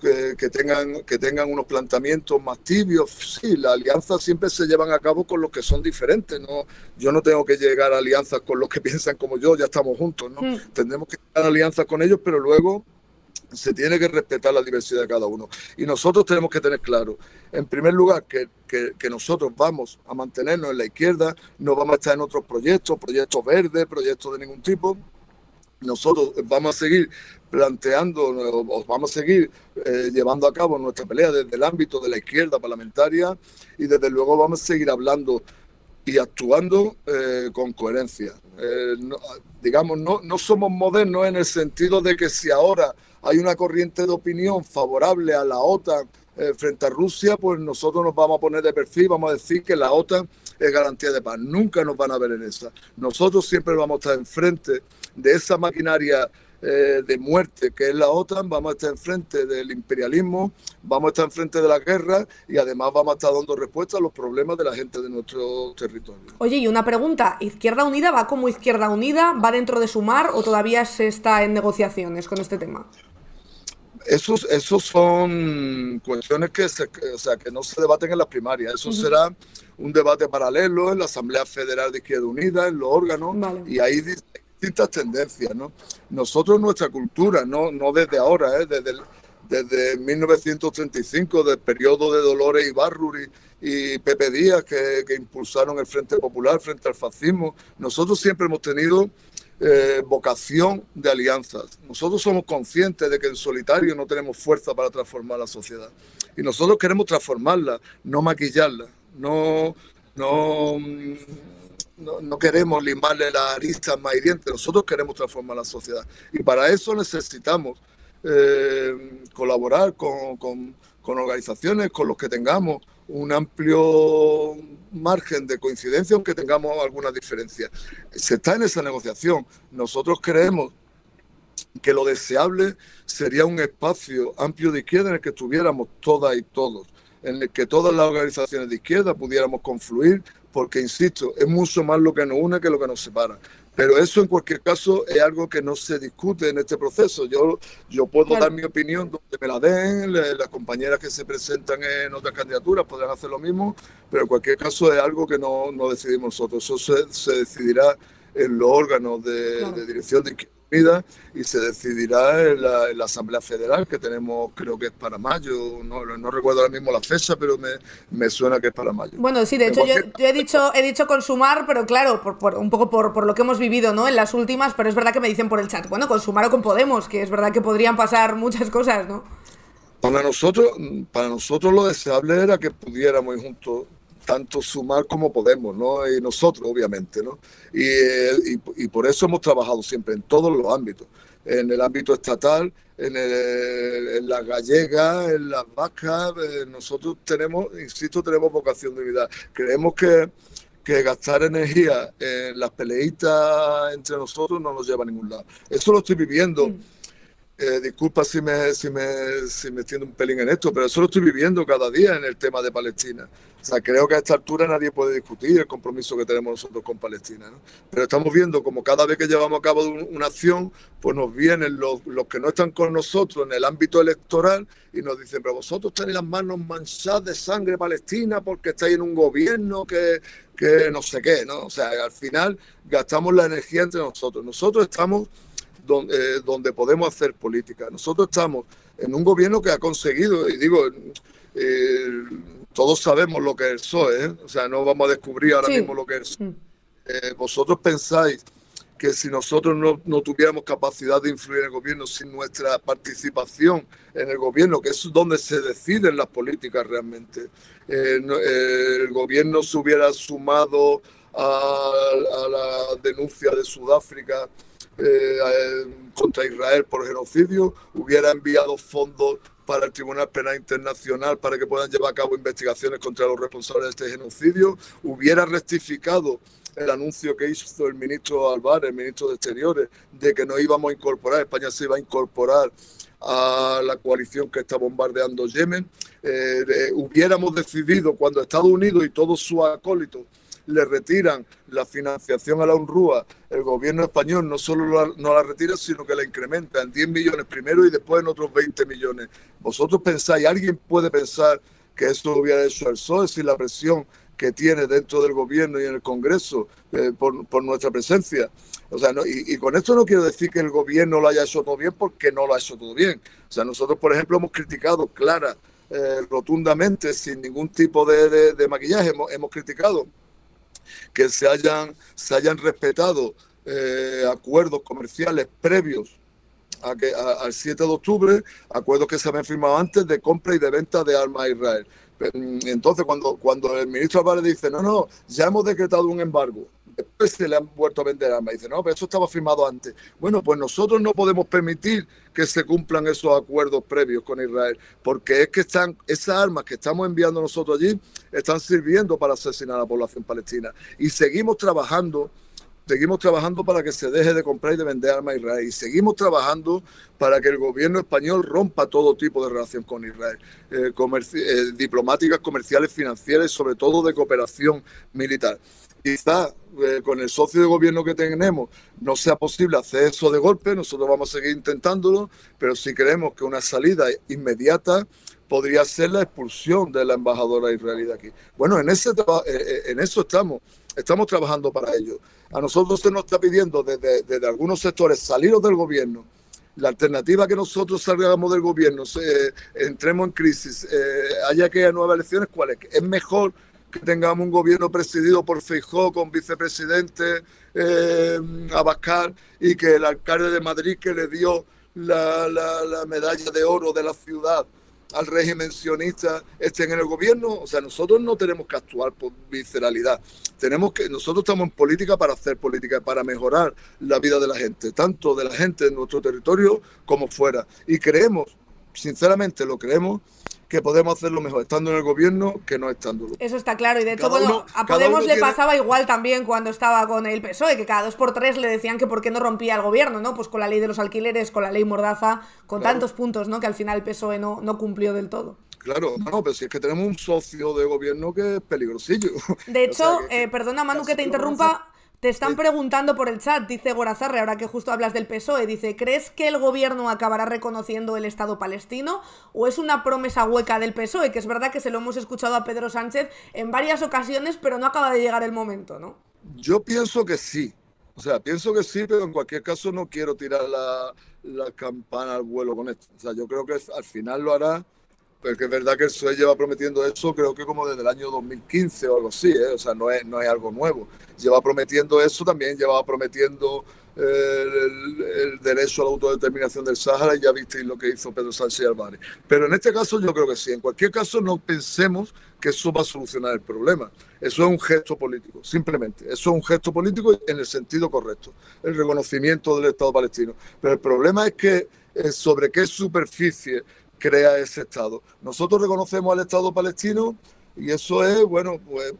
que, tengan, que tengan unos planteamientos más tibios. Sí, las alianzas siempre se llevan a cabo con los que son diferentes. ¿no? Yo no tengo que llegar a alianzas con los que piensan como yo, ya estamos juntos. ¿no? Mm. Tendremos que llegar a alianzas con ellos, pero luego se tiene que respetar la diversidad de cada uno. Y nosotros tenemos que tener claro, en primer lugar, que, nosotros vamos a mantenernos en la izquierda, no vamos a estar en otros proyectos, proyectos verdes, proyectos de ningún tipo, nosotros vamos a seguir planteando, o vamos a seguir eh, llevando a cabo nuestra pelea desde el ámbito de la izquierda parlamentaria y desde luego vamos a seguir hablando y actuando eh, con coherencia. Eh, digamos, no, no somos modernos en el sentido de que si ahora hay una corriente de opinión favorable a la OTAN frente a Rusia, pues nosotros nos vamos a poner de perfil, vamos a decir que la OTAN es garantía de paz. Nunca nos van a ver en esa. Nosotros siempre vamos a estar enfrente de esa maquinaria eh, de muerte que es la OTAN, vamos a estar enfrente del imperialismo, vamos a estar enfrente de la guerra y además vamos a estar dando respuesta a los problemas de la gente de nuestro territorio. Oye, y una pregunta, ¿Izquierda Unida va como Izquierda Unida? ¿Va dentro de su mar o todavía se está en negociaciones con este tema? Esos, esos son cuestiones que, sea, que no se debaten en las primarias, eso será un debate paralelo en la Asamblea Federal de Izquierda Unida, en los órganos, y ahí distintas tendencias, ¿no? Nosotros, nuestra cultura, no, no desde ahora, ¿eh? desde, desde 1935, del periodo de Dolores Ibarruri y Pepe Díaz, que, que impulsaron el Frente Popular frente al fascismo, nosotros siempre hemos tenido eh, vocación de alianzas. Nosotros somos conscientes de que en solitario no tenemos fuerza para transformar la sociedad. Y nosotros queremos transformarla, no maquillarla no, mm, no, no, queremos limarle las aristas más dientes, nosotros queremos transformar la sociedad. Y para eso necesitamos eh, colaborar con, con organizaciones, con los que tengamos un amplio margen de coincidencia, aunque tengamos algunas diferencias. Se está en esa negociación. Nosotros creemos que lo deseable sería un espacio amplio de izquierda en el que estuviéramos todas y todos en el que todas las organizaciones de izquierda pudiéramos confluir, porque, insisto, es mucho más lo que nos une que lo que nos separa. Pero eso en cualquier caso es algo que no se discute en este proceso. Yo, yo puedo dar mi opinión donde me la den, las compañeras que se presentan en otras candidaturas podrán hacer lo mismo, pero en cualquier caso es algo que no, decidimos nosotros. Eso se, se decidirá en los órganos de dirección de izquierda y se decidirá en la, Asamblea Federal que tenemos, creo que es para mayo, no, no recuerdo ahora mismo la fecha, pero me, me, suena que es para mayo. Bueno, sí, de hecho yo, he dicho he dicho consumar, pero claro, por, un poco por, por lo que hemos vivido ¿no? en las últimas, pero es verdad que me dicen por el chat, bueno, consumar o con Podemos, que es verdad que podrían pasar muchas cosas, ¿no? Para nosotros, para nosotros lo deseable era que pudiéramos juntos tanto sumar como podemos, ¿no? Y nosotros, obviamente, ¿no? Y, por eso hemos trabajado siempre en todos los ámbitos, en el ámbito estatal, en, el, en las gallegas, en las vascas, eh, nosotros tenemos, insisto, tenemos vocación de unidad. Creemos que, que gastar energía en las peleitas entre nosotros no nos lleva a ningún lado. Eso lo estoy viviendo. Eh, disculpa si me, si, me, si un pelín en esto, pero eso lo estoy viviendo cada día en el tema de Palestina. O sea, creo que a esta altura nadie puede discutir el compromiso que tenemos nosotros con Palestina. Pero estamos viendo como cada vez que llevamos a cabo una acción, pues nos vienen los, que no están con nosotros en el ámbito electoral y nos dicen, pero vosotros tenéis las manos manchadas de sangre palestina porque estáis en un gobierno que, que no sé qué, ¿no? O sea, al final gastamos la energía entre nosotros. Nosotros estamos eh, donde, podemos hacer política. Nosotros estamos en un gobierno que ha conseguido, y digo, eh, todos sabemos lo que es el ¿eh? o sea, no vamos a descubrir ahora mismo lo que es. Mm. vosotros pensáis que si nosotros no, no, tuviéramos capacidad de influir en el gobierno, sin nuestra participación en el gobierno, que es donde se deciden las políticas realmente, el gobierno se hubiera sumado a, a la denuncia de Sudáfrica eh, eh, contra Israel por genocidio, hubiera enviado fondos para el Tribunal Penal Internacional para que puedan llevar a cabo investigaciones contra los responsables de este genocidio, hubiera rectificado el anuncio que hizo el ministro Álvarez, el ministro de Exteriores, de que no íbamos a incorporar, España se iba a incorporar a la coalición que está bombardeando Yemen, eh, hubiéramos decidido cuando Estados Unidos y todos sus acólitos le retiran la financiación a la UNRUA, el gobierno español no solo no la retira, sino que la incrementa en 10 millones primero y después en otros 20 millones. ¿Vosotros pensáis, alguien puede pensar que esto hubiera hecho el PSOE sin la presión que tiene dentro del gobierno y en el Congreso eh, por, nuestra presencia? O sea, y, con esto no quiero decir que el gobierno lo haya hecho todo bien porque no lo ha hecho todo bien. O sea, nosotros, por ejemplo, hemos criticado clara, eh, rotundamente, sin ningún tipo de, maquillaje, hemos criticado que se hayan, se hayan respetado eh, acuerdos comerciales previos a que, al 7 de octubre, acuerdos que se habían firmado antes de compra y de venta de armas a Israel. Mm, entonces, cuando, cuando el ministro Álvarez dice, no, no, ya hemos decretado un embargo, después pues, se le han vuelto a vender armas. Y dice, no, pero eso estaba firmado antes. Bueno, pues nosotros no podemos permitir que se cumplan esos acuerdos previos con Israel, porque es que están, esas armas que estamos enviando nosotros allí están sirviendo para asesinar a la población palestina. Y seguimos trabajando seguimos trabajando para que se deje de comprar y de vender armas a Israel. Y seguimos trabajando para que el gobierno español rompa todo tipo de relación con Israel, eh, eh, diplomáticas, comerciales, financieras y sobre todo de cooperación militar quizás eh, con el socio de gobierno que tenemos no sea posible hacer eso de golpe, nosotros vamos a seguir intentándolo, pero si creemos que una salida inmediata podría ser la expulsión de la embajadora israelí de aquí. Bueno, en, ese eh, eh, en eso estamos, estamos trabajando para ello. A nosotros se nos está pidiendo desde, algunos sectores salir del gobierno, la alternativa que nosotros salgamos del gobierno, entremos en crisis, haya que nuevas elecciones, ¿cuál es? Es mejor que tengamos un gobierno presidido por Feijó con vicepresidente eh, Abascal y que el alcalde de Madrid que le dio la, la, medalla de oro de la ciudad al régimen sionista esté en el gobierno. O sea, nosotros no tenemos que actuar por visceralidad. Tenemos que, nosotros estamos en política para hacer política, para mejorar la vida de la gente, tanto de la gente en nuestro territorio como fuera. Y creemos sinceramente lo creemos que podemos hacerlo mejor estando en el gobierno que no estando. Eso está claro, y de hecho, a Podemos le pasaba igual también cuando estaba con el PSOE, que cada dos por tres le decían que por qué no rompía el gobierno, ¿no? Pues con la ley de los alquileres, con la ley Mordaza, con tantos puntos, ¿no? Que al final el PSOE no, cumplió del todo. Claro, no, pero si es que tenemos un socio de gobierno que es peligrosillo. De hecho, eh, perdona Manu que te interrumpa, te están eh. preguntando por el chat, dice Gorazarre, ahora que justo hablas del PSOE, dice, ¿crees que el gobierno acabará reconociendo el Estado palestino o es una promesa hueca del PSOE? Que es verdad que se lo hemos escuchado a Pedro Sánchez en varias ocasiones, pero no acaba de llegar el momento, ¿no? Yo pienso que sí. O sea, pienso que sí, pero en cualquier caso no quiero tirar la, la campana al vuelo con esto. O sea, yo creo que al final lo hará porque es verdad que el SUE lleva prometiendo eso, creo que como desde el año 2015 o algo así, ¿eh? o sea, no es, no es algo nuevo. Lleva prometiendo eso, también lleva prometiendo eh, el, derecho a la autodeterminación del Sahara y ya visteis lo que hizo Pedro Sánchez Álvarez. Pero en este caso yo creo que sí. En cualquier caso no pensemos que eso va a solucionar el problema. Eso es un gesto político, simplemente. Eso es un gesto político en el sentido correcto, el reconocimiento del Estado palestino. Pero el problema es que eh, sobre qué superficie crea ese Estado. Nosotros reconocemos al Estado palestino y eso es, bueno, pues,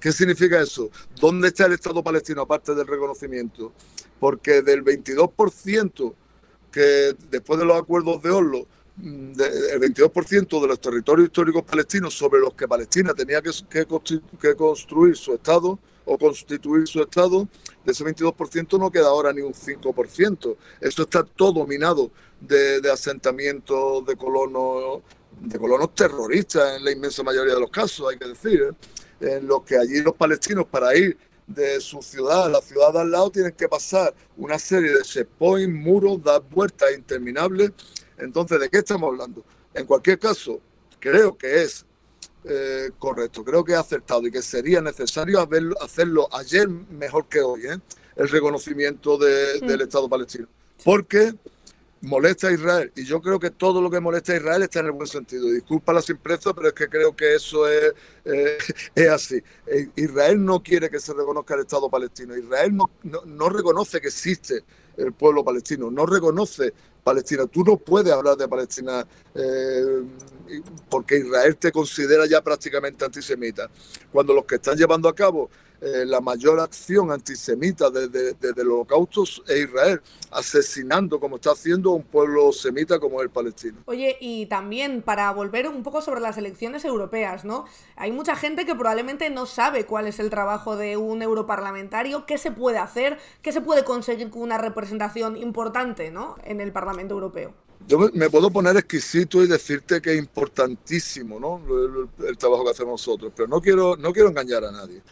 ¿qué significa eso? ¿Dónde está el Estado palestino aparte del reconocimiento? Porque del 22% que después de los acuerdos de Oslo, mm, el 22% de los territorios históricos palestinos sobre los que Palestina tenía que, que construir su Estado, o constituir su Estado, de ese 22% no queda ahora ni un 5%. Eso está todo minado de, asentamientos de colonos, de colonos terroristas en la inmensa mayoría de los casos, hay que decir, ¿eh? en los que allí los palestinos para ir de su ciudad a la ciudad de al lado tienen que pasar una serie de checkpoints, muros, dar vueltas interminables. Entonces, ¿de qué estamos hablando? En cualquier caso, creo que es eh, correcto, creo que es acertado y que sería necesario hacerlo ayer mejor que hoy, ¿eh? el reconocimiento del Estado palestino. Porque molesta a Israel. Y yo creo que todo lo que molesta a Israel está en el buen sentido. Disculpa la simpleza, pero es que creo que eso es, eh, es así. Eh, Israel no quiere que se reconozca el Estado palestino. Israel no, reconoce que existe el pueblo palestino. No reconoce Palestina. Tú no puedes hablar de Palestina eh, porque Israel te considera ya prácticamente antisemita. Cuando los que están llevando a cabo eh, la mayor acción antisemita desde, el holocausto es Israel, asesinando como está haciendo un pueblo semita como el palestino. Oye, y también para volver un poco sobre las elecciones europeas, ¿no? Hay mucha gente que probablemente no sabe cuál es el trabajo de un europarlamentario, qué se puede hacer, qué se puede conseguir con una representación importante, ¿no? En el Parlamento Europeo. Yo me puedo poner exquisito y decirte que es importantísimo ¿no? el, el trabajo que hacemos nosotros, pero no quiero, no quiero engañar a nadie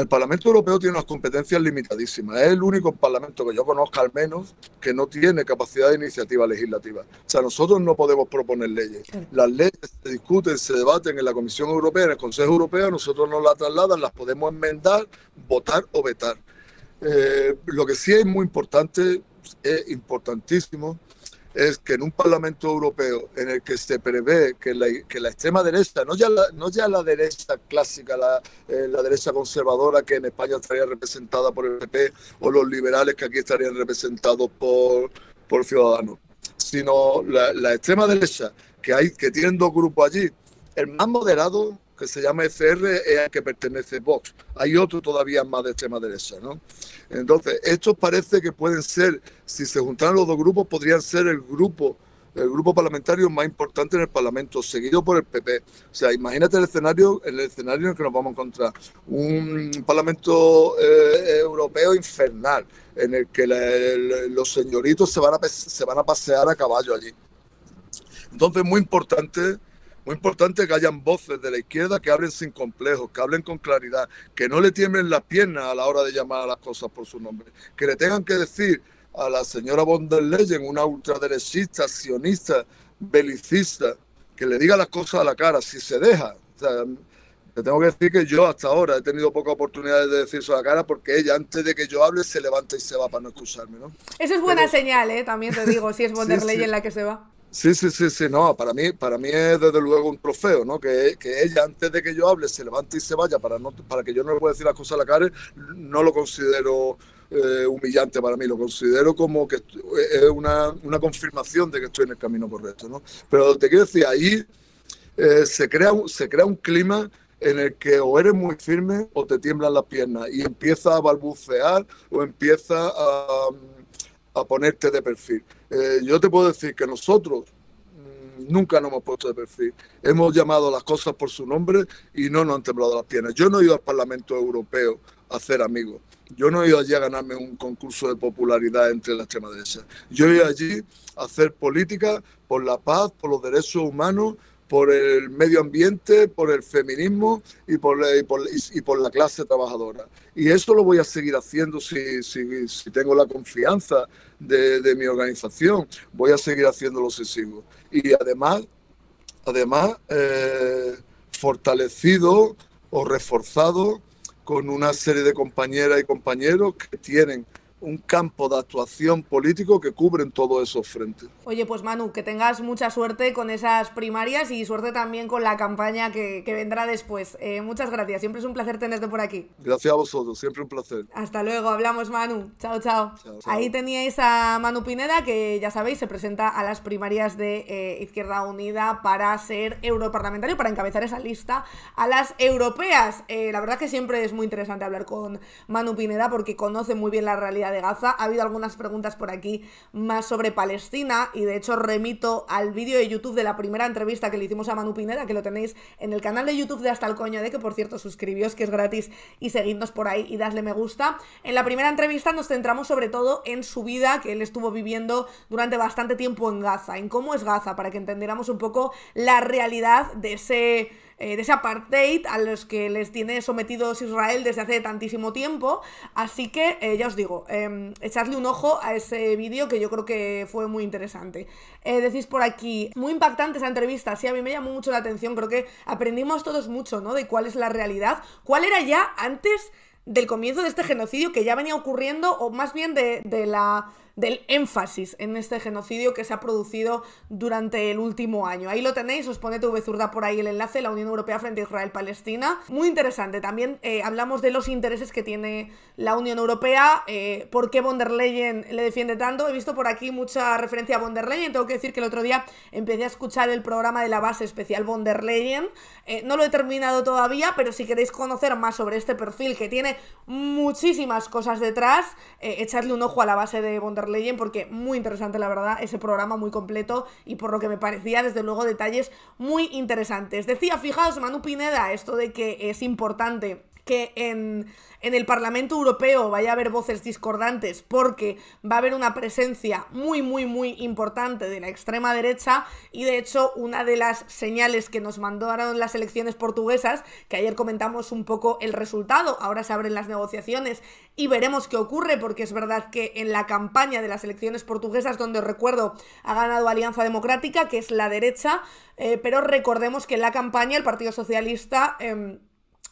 el Parlamento Europeo tiene unas competencias limitadísimas. Es el único Parlamento que yo conozca, al menos, que no tiene capacidad de iniciativa legislativa. O sea, nosotros no podemos proponer leyes. Las leyes se discuten, se debaten en la Comisión Europea, en el Consejo Europeo, nosotros nos las trasladan, las podemos enmendar, votar o vetar. Eh, lo que sí es muy importante, es importantísimo es que en un Parlamento Europeo en el que se prevé que la, que la extrema derecha, no ya la, no ya la derecha clásica, la, eh, derecha conservadora que en España estaría representada por el PP o los liberales que aquí estarían representados por, Ciudadanos, sino la, extrema derecha, que, hay, que tienen dos grupos allí, el más moderado que se llama ECR es eh, al que pertenece Vox. Hay otro todavía más de extrema derecha, ¿no? Entonces, estos parece que pueden ser, si se juntan los dos grupos, podrían ser el grupo el grupo parlamentario más importante en el Parlamento, seguido por el PP. O sea, imagínate el escenario, el escenario en el que nos vamos a encontrar. Un Parlamento eh, europeo infernal, en el que los señoritos se van, a, se van a pasear a caballo allí. Entonces, muy importante muy importante que hayan voces de la izquierda que hablen sin complejos, que hablen con claridad, que no le tiemblen las piernas a la hora de llamar a las cosas por su nombre, que le tengan que decir a la señora von der Leyen, una ultraderechista, sionista, belicista, que le diga las cosas a la cara, si se deja. O sea, te tengo que decir que yo hasta ahora he tenido pocas oportunidades de decir a la cara porque ella, antes de que yo hable, se levanta y se va para no escucharme, ¿no? Eso es buena señal, ¿eh? También te digo, si es von der Leyen la que se va. Sí, sí, sí, sí, no, para mí, para mí es desde luego un trofeo, ¿no? Que, ella antes de que yo hable se levante y se vaya para, no, para que yo no le pueda decir las cosas a la cara, no lo considero eh, humillante para mí, lo considero como que eh, es una, confirmación de que estoy en el camino correcto, ¿no? Pero te quiero decir, ahí eh, se, crea, se crea un clima en el que o eres muy firme o te tiemblan las piernas y empieza a balbucear o empieza a, a ponerte de perfil. Eh, yo te puedo decir que nosotros mm, nunca nos hemos puesto de perfil. Hemos llamado las cosas por su nombre y no nos han temblado las piernas. Yo no he ido al Parlamento Europeo a hacer amigos. Yo no he ido allí a ganarme un concurso de popularidad entre las extrema derecha. Yo he ido allí a hacer política por la paz, por los derechos humanos, por el medio ambiente, por el feminismo y por, y la clase trabajadora. Y eso lo voy a seguir haciendo si, tengo la confianza de, mi organización. Voy a seguir haciéndolo si sigo. Y además, además eh, fortalecido o reforzado con una serie de compañeras y compañeros que tienen un campo de actuación político que cubren todos esos frentes. Oye, pues Manu, que tengas mucha suerte con esas primarias y suerte también con la campaña que, vendrá después. Eh, muchas gracias, siempre es un placer tenerte por aquí. Gracias a vosotros, siempre un placer. Hasta luego, hablamos Manu. Chao, chao. Ahí teníais a Manu Pineda, que ya sabéis, se presenta a las primarias de eh, Izquierda Unida para ser europarlamentario, para encabezar esa lista a las europeas. Eh, la verdad que siempre es muy interesante hablar con Manu Pineda porque conoce muy bien la realidad Gaza. Ha habido algunas preguntas por aquí más sobre Palestina y de hecho remito al vídeo de YouTube de la primera entrevista que le hicimos a Manu Pineda, que lo tenéis en el canal de YouTube de Hasta el Coño de, que por cierto suscribíos, que es gratis, y seguidnos por ahí y dadle me gusta. En la primera entrevista nos centramos sobre todo en su vida que él estuvo viviendo durante bastante tiempo en Gaza, en cómo es Gaza, para que entendiéramos un poco la realidad de ese eh, de ese apartheid a los que les tiene sometidos Israel desde hace tantísimo tiempo. Así que eh, ya os digo, em, echadle un ojo a ese vídeo que yo creo que fue muy interesante. Eh, decís por aquí, muy impactante esa entrevista, sí, a mí me llamó mucho la atención, creo que aprendimos todos mucho, ¿no? De cuál es la realidad, cuál era ya antes del comienzo de este genocidio que ya venía ocurriendo, o más bien de, de la del énfasis en este genocidio que se ha producido durante el último año. Ahí lo tenéis, os pone TV Zurda por ahí el enlace, la Unión Europea frente a Israel-Palestina. Muy interesante, también eh, hablamos de los intereses que tiene la Unión Europea, eh, por qué von Leyen le defiende tanto. He visto por aquí mucha referencia a von der Leyen, tengo que decir que el otro día empecé a escuchar el programa de la base especial von Leyen. Eh, no lo he terminado todavía, pero si queréis conocer más sobre este perfil que tiene muchísimas cosas detrás, echadle un ojo a la base de von der Leyen, porque muy interesante la verdad, ese programa muy completo y por lo que me parecía desde luego detalles muy interesantes. Decía, fijaos Manu Pineda, esto de que es importante que en, el Parlamento Europeo vaya a haber voces discordantes porque va a haber una presencia muy, muy, muy importante de la extrema derecha y de hecho una de las señales que nos mandaron las elecciones portuguesas, que ayer comentamos un poco el resultado, ahora se abren las negociaciones y veremos qué ocurre porque es verdad que en la campaña de las elecciones portuguesas, donde recuerdo ha ganado Alianza Democrática, que es la derecha, eh, pero recordemos que en la campaña el Partido Socialista... Em,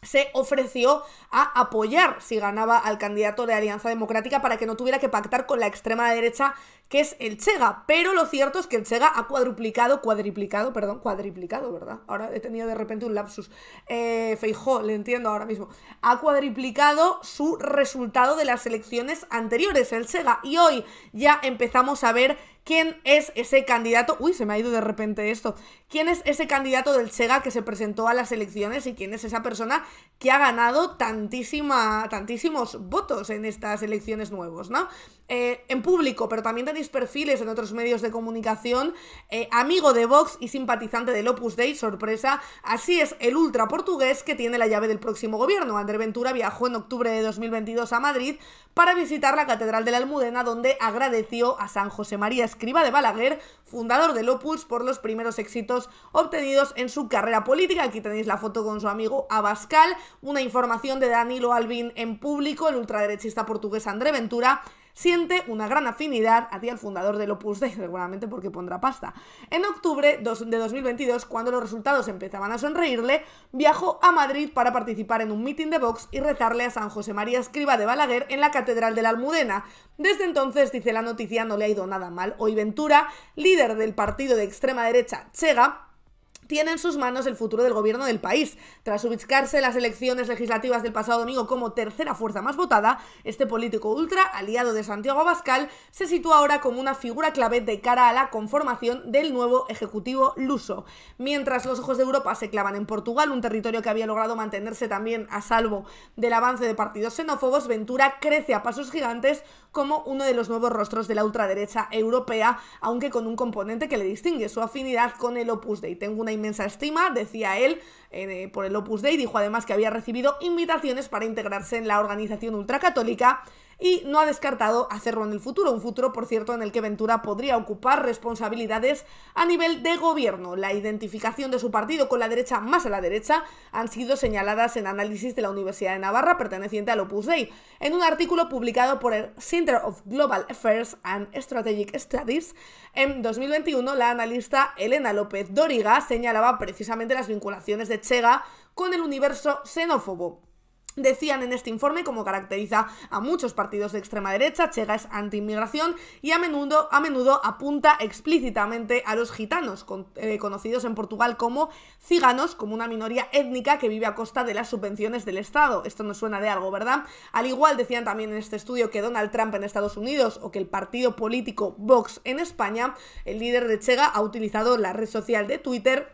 se ofreció a apoyar si ganaba al candidato de Alianza Democrática para que no tuviera que pactar con la extrema derecha que es el Chega. Pero lo cierto es que el Chega ha cuadruplicado, cuadriplicado, perdón, cuadriplicado, ¿verdad? Ahora he tenido de repente un lapsus. Eh, Feijó, le entiendo ahora mismo. Ha cuadriplicado su resultado de las elecciones anteriores, el Chega. Y hoy ya empezamos a ver quién es ese candidato. Uy, se me ha ido de repente esto. ¿Quién es ese candidato del Sega que se presentó a las elecciones y quién es esa persona que ha ganado tantísima, tantísimos votos en estas elecciones nuevos, ¿no? Eh, en público, pero también tenéis perfiles en otros medios de comunicación, eh, amigo de Vox y simpatizante del Opus Dei, sorpresa, así es el ultra portugués que tiene la llave del próximo gobierno. André Ventura viajó en octubre de 2022 a Madrid para visitar la Catedral de la Almudena, donde agradeció a San José María Escriba de Balaguer, fundador del Opus, por los primeros éxitos obtenidos en su carrera política. Aquí tenéis la foto con su amigo Abascal, una información de Danilo Alvin en público, el ultraderechista portugués André Ventura, siente una gran afinidad hacia el fundador del Opus Dei, seguramente porque pondrá pasta. En octubre de 2022, cuando los resultados empezaban a sonreírle, viajó a Madrid para participar en un mitin de Vox y rezarle a San José María Escriba de Balaguer en la Catedral de la Almudena. Desde entonces, dice la noticia, no le ha ido nada mal. Hoy Ventura, líder del partido de extrema derecha Chega, tiene en sus manos el futuro del gobierno del país. Tras ubicarse en las elecciones legislativas del pasado domingo como tercera fuerza más votada, este político ultra, aliado de Santiago Abascal, se sitúa ahora como una figura clave de cara a la conformación del nuevo Ejecutivo luso. Mientras los ojos de Europa se clavan en Portugal, un territorio que había logrado mantenerse también a salvo del avance de partidos xenófobos, Ventura crece a pasos gigantes como uno de los nuevos rostros de la ultraderecha europea, aunque con un componente que le distingue su afinidad con el Opus Dei. Tengo una inmensa estima, decía él, eh, por el Opus Dei, dijo además que había recibido invitaciones para integrarse en la organización ultracatólica y no ha descartado hacerlo en el futuro, un futuro, por cierto, en el que Ventura podría ocupar responsabilidades a nivel de gobierno. La identificación de su partido con la derecha más a la derecha han sido señaladas en análisis de la Universidad de Navarra perteneciente al Opus Dei. En un artículo publicado por el Center of Global Affairs and Strategic Studies en 2021, la analista Elena López Doriga señalaba precisamente las vinculaciones de Chega con el universo xenófobo. Decían en este informe, como caracteriza a muchos partidos de extrema derecha, Chega es antiinmigración y a menudo, a menudo apunta explícitamente a los gitanos, eh, conocidos en Portugal como ciganos, como una minoría étnica que vive a costa de las subvenciones del Estado. Esto no suena de algo, ¿verdad? Al igual decían también en este estudio que Donald Trump en Estados Unidos o que el partido político Vox en España, el líder de Chega ha utilizado la red social de Twitter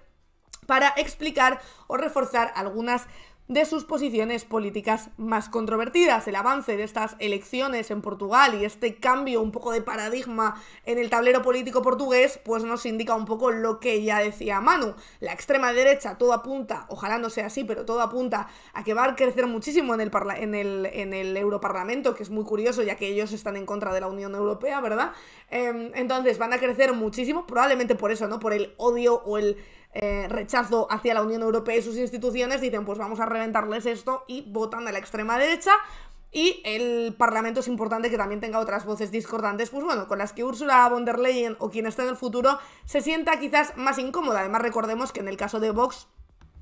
para explicar o reforzar algunas de sus posiciones políticas más controvertidas. El avance de estas elecciones en Portugal y este cambio un poco de paradigma en el tablero político portugués, pues nos indica un poco lo que ya decía Manu. La extrema derecha, todo apunta, ojalá no sea así, pero todo apunta a que va a crecer muchísimo en el, en el, en el Europarlamento, que es muy curioso ya que ellos están en contra de la Unión Europea, ¿verdad? Em, entonces van a crecer muchísimo, probablemente por eso, ¿no? Por el odio o el eh, rechazo hacia la Unión Europea y sus instituciones, dicen pues vamos a reventarles esto y votan a la extrema derecha. Y el Parlamento es importante que también tenga otras voces discordantes, pues bueno, con las que Ursula von der Leyen o quien esté en el futuro se sienta quizás más incómoda. Además recordemos que en el caso de Vox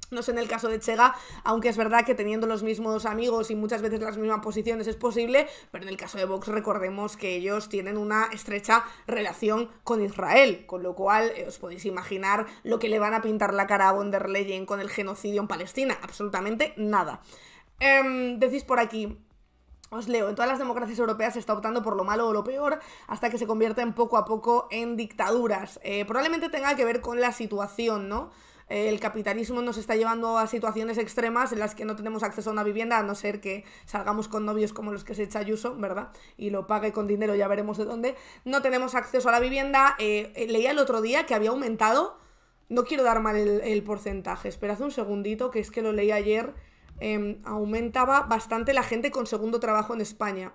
no sé en el caso de Chega, aunque es verdad que teniendo los mismos amigos y muchas veces las mismas posiciones es posible, pero en el caso de Vox recordemos que ellos tienen una estrecha relación con Israel, con lo cual eh, os podéis imaginar lo que le van a pintar la cara a von der Leyen con el genocidio en Palestina, absolutamente nada. Em, decís por aquí, os leo, en todas las democracias europeas se está optando por lo malo o lo peor hasta que se convierten poco a poco en dictaduras. Eh, probablemente tenga que ver con la situación, ¿no? el capitalismo nos está llevando a situaciones extremas en las que no tenemos acceso a una vivienda, a no ser que salgamos con novios como los que se echa Ayuso, ¿verdad? Y lo pague con dinero, ya veremos de dónde. No tenemos acceso a la vivienda. Eh, eh, leía el otro día que había aumentado. No quiero dar mal el, porcentaje. Esperad un segundito, que es que lo leí ayer. Em, aumentaba bastante la gente con segundo trabajo en España.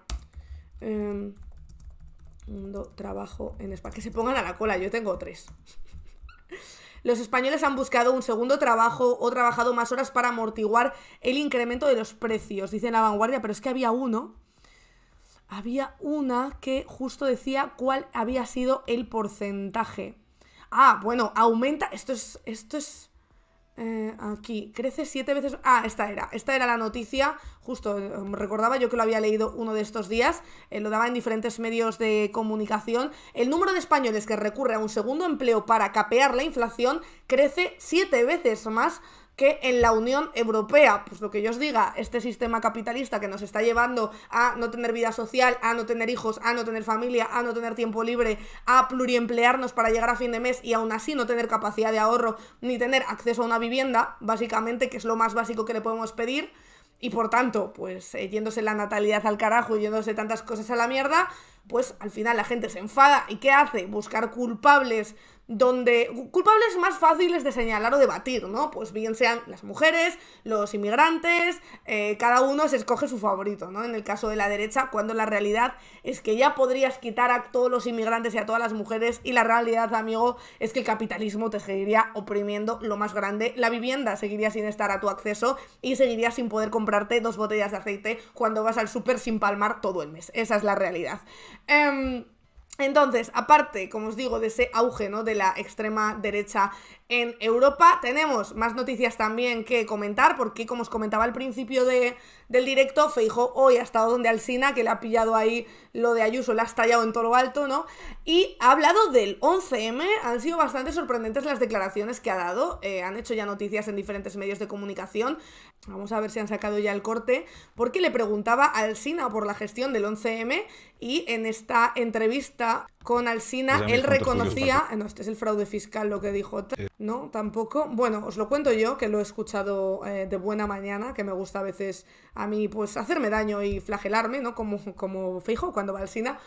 Em, segundo trabajo en España. Que se pongan a la cola, yo tengo tres. los españoles han buscado un segundo trabajo o trabajado más horas para amortiguar el incremento de los precios, dice la vanguardia, pero es que había uno, había una que justo decía cuál había sido el porcentaje. Ah, bueno, aumenta, esto es, esto es eh, aquí, crece siete veces. Ah, esta era. Esta era la noticia. Justo mm, recordaba yo que lo había leído uno de estos días. Eh, lo daba en diferentes medios de comunicación. El número de españoles que recurre a un segundo empleo para capear la inflación crece siete veces más que en la Unión Europea. Pues lo que yo os diga, este sistema capitalista que nos está llevando a no tener vida social, a no tener hijos, a no tener familia, a no tener tiempo libre, a pluriemplearnos para llegar a fin de mes y aún así no tener capacidad de ahorro ni tener acceso a una vivienda, básicamente, que es lo más básico que le podemos pedir. Y por tanto, pues eh, yéndose la natalidad al carajo, y yéndose tantas cosas a la mierda, pues al final la gente se enfada y ¿qué hace? Buscar culpables donde culpables más fáciles de señalar o debatir, ¿no? Pues bien sean las mujeres, los inmigrantes, eh, cada uno se escoge su favorito, ¿no? En el caso de la derecha, cuando la realidad es que ya podrías quitar a todos los inmigrantes y a todas las mujeres y la realidad, amigo, es que el capitalismo te seguiría oprimiendo lo más grande, la vivienda seguiría sin estar a tu acceso y seguiría sin poder comprarte dos botellas de aceite cuando vas al súper sin palmar todo el mes. Esa es la realidad. Em, entonces, aparte, como os digo, de ese auge ¿no? de la extrema derecha en Europa tenemos más noticias también que comentar, porque como os comentaba al principio del directo, Feijo hoy ha estado donde Alcina que le ha pillado ahí lo de Ayuso, le ha estallado en todo lo alto, ¿no? Y ha hablado del 11M, han sido bastante sorprendentes las declaraciones que ha dado, eh, han hecho ya noticias en diferentes medios de comunicación, vamos a ver si han sacado ya el corte, porque le preguntaba a Sina por la gestión del 11M y en esta entrevista con Alsina, pues él reconocía, no, este es el fraude fiscal lo que dijo, eh. no, tampoco, bueno, os lo cuento yo, que lo he escuchado eh, de buena mañana, que me gusta a veces a mí, pues, hacerme daño y flagelarme, ¿no? Como, como fijo cuando va Alcina.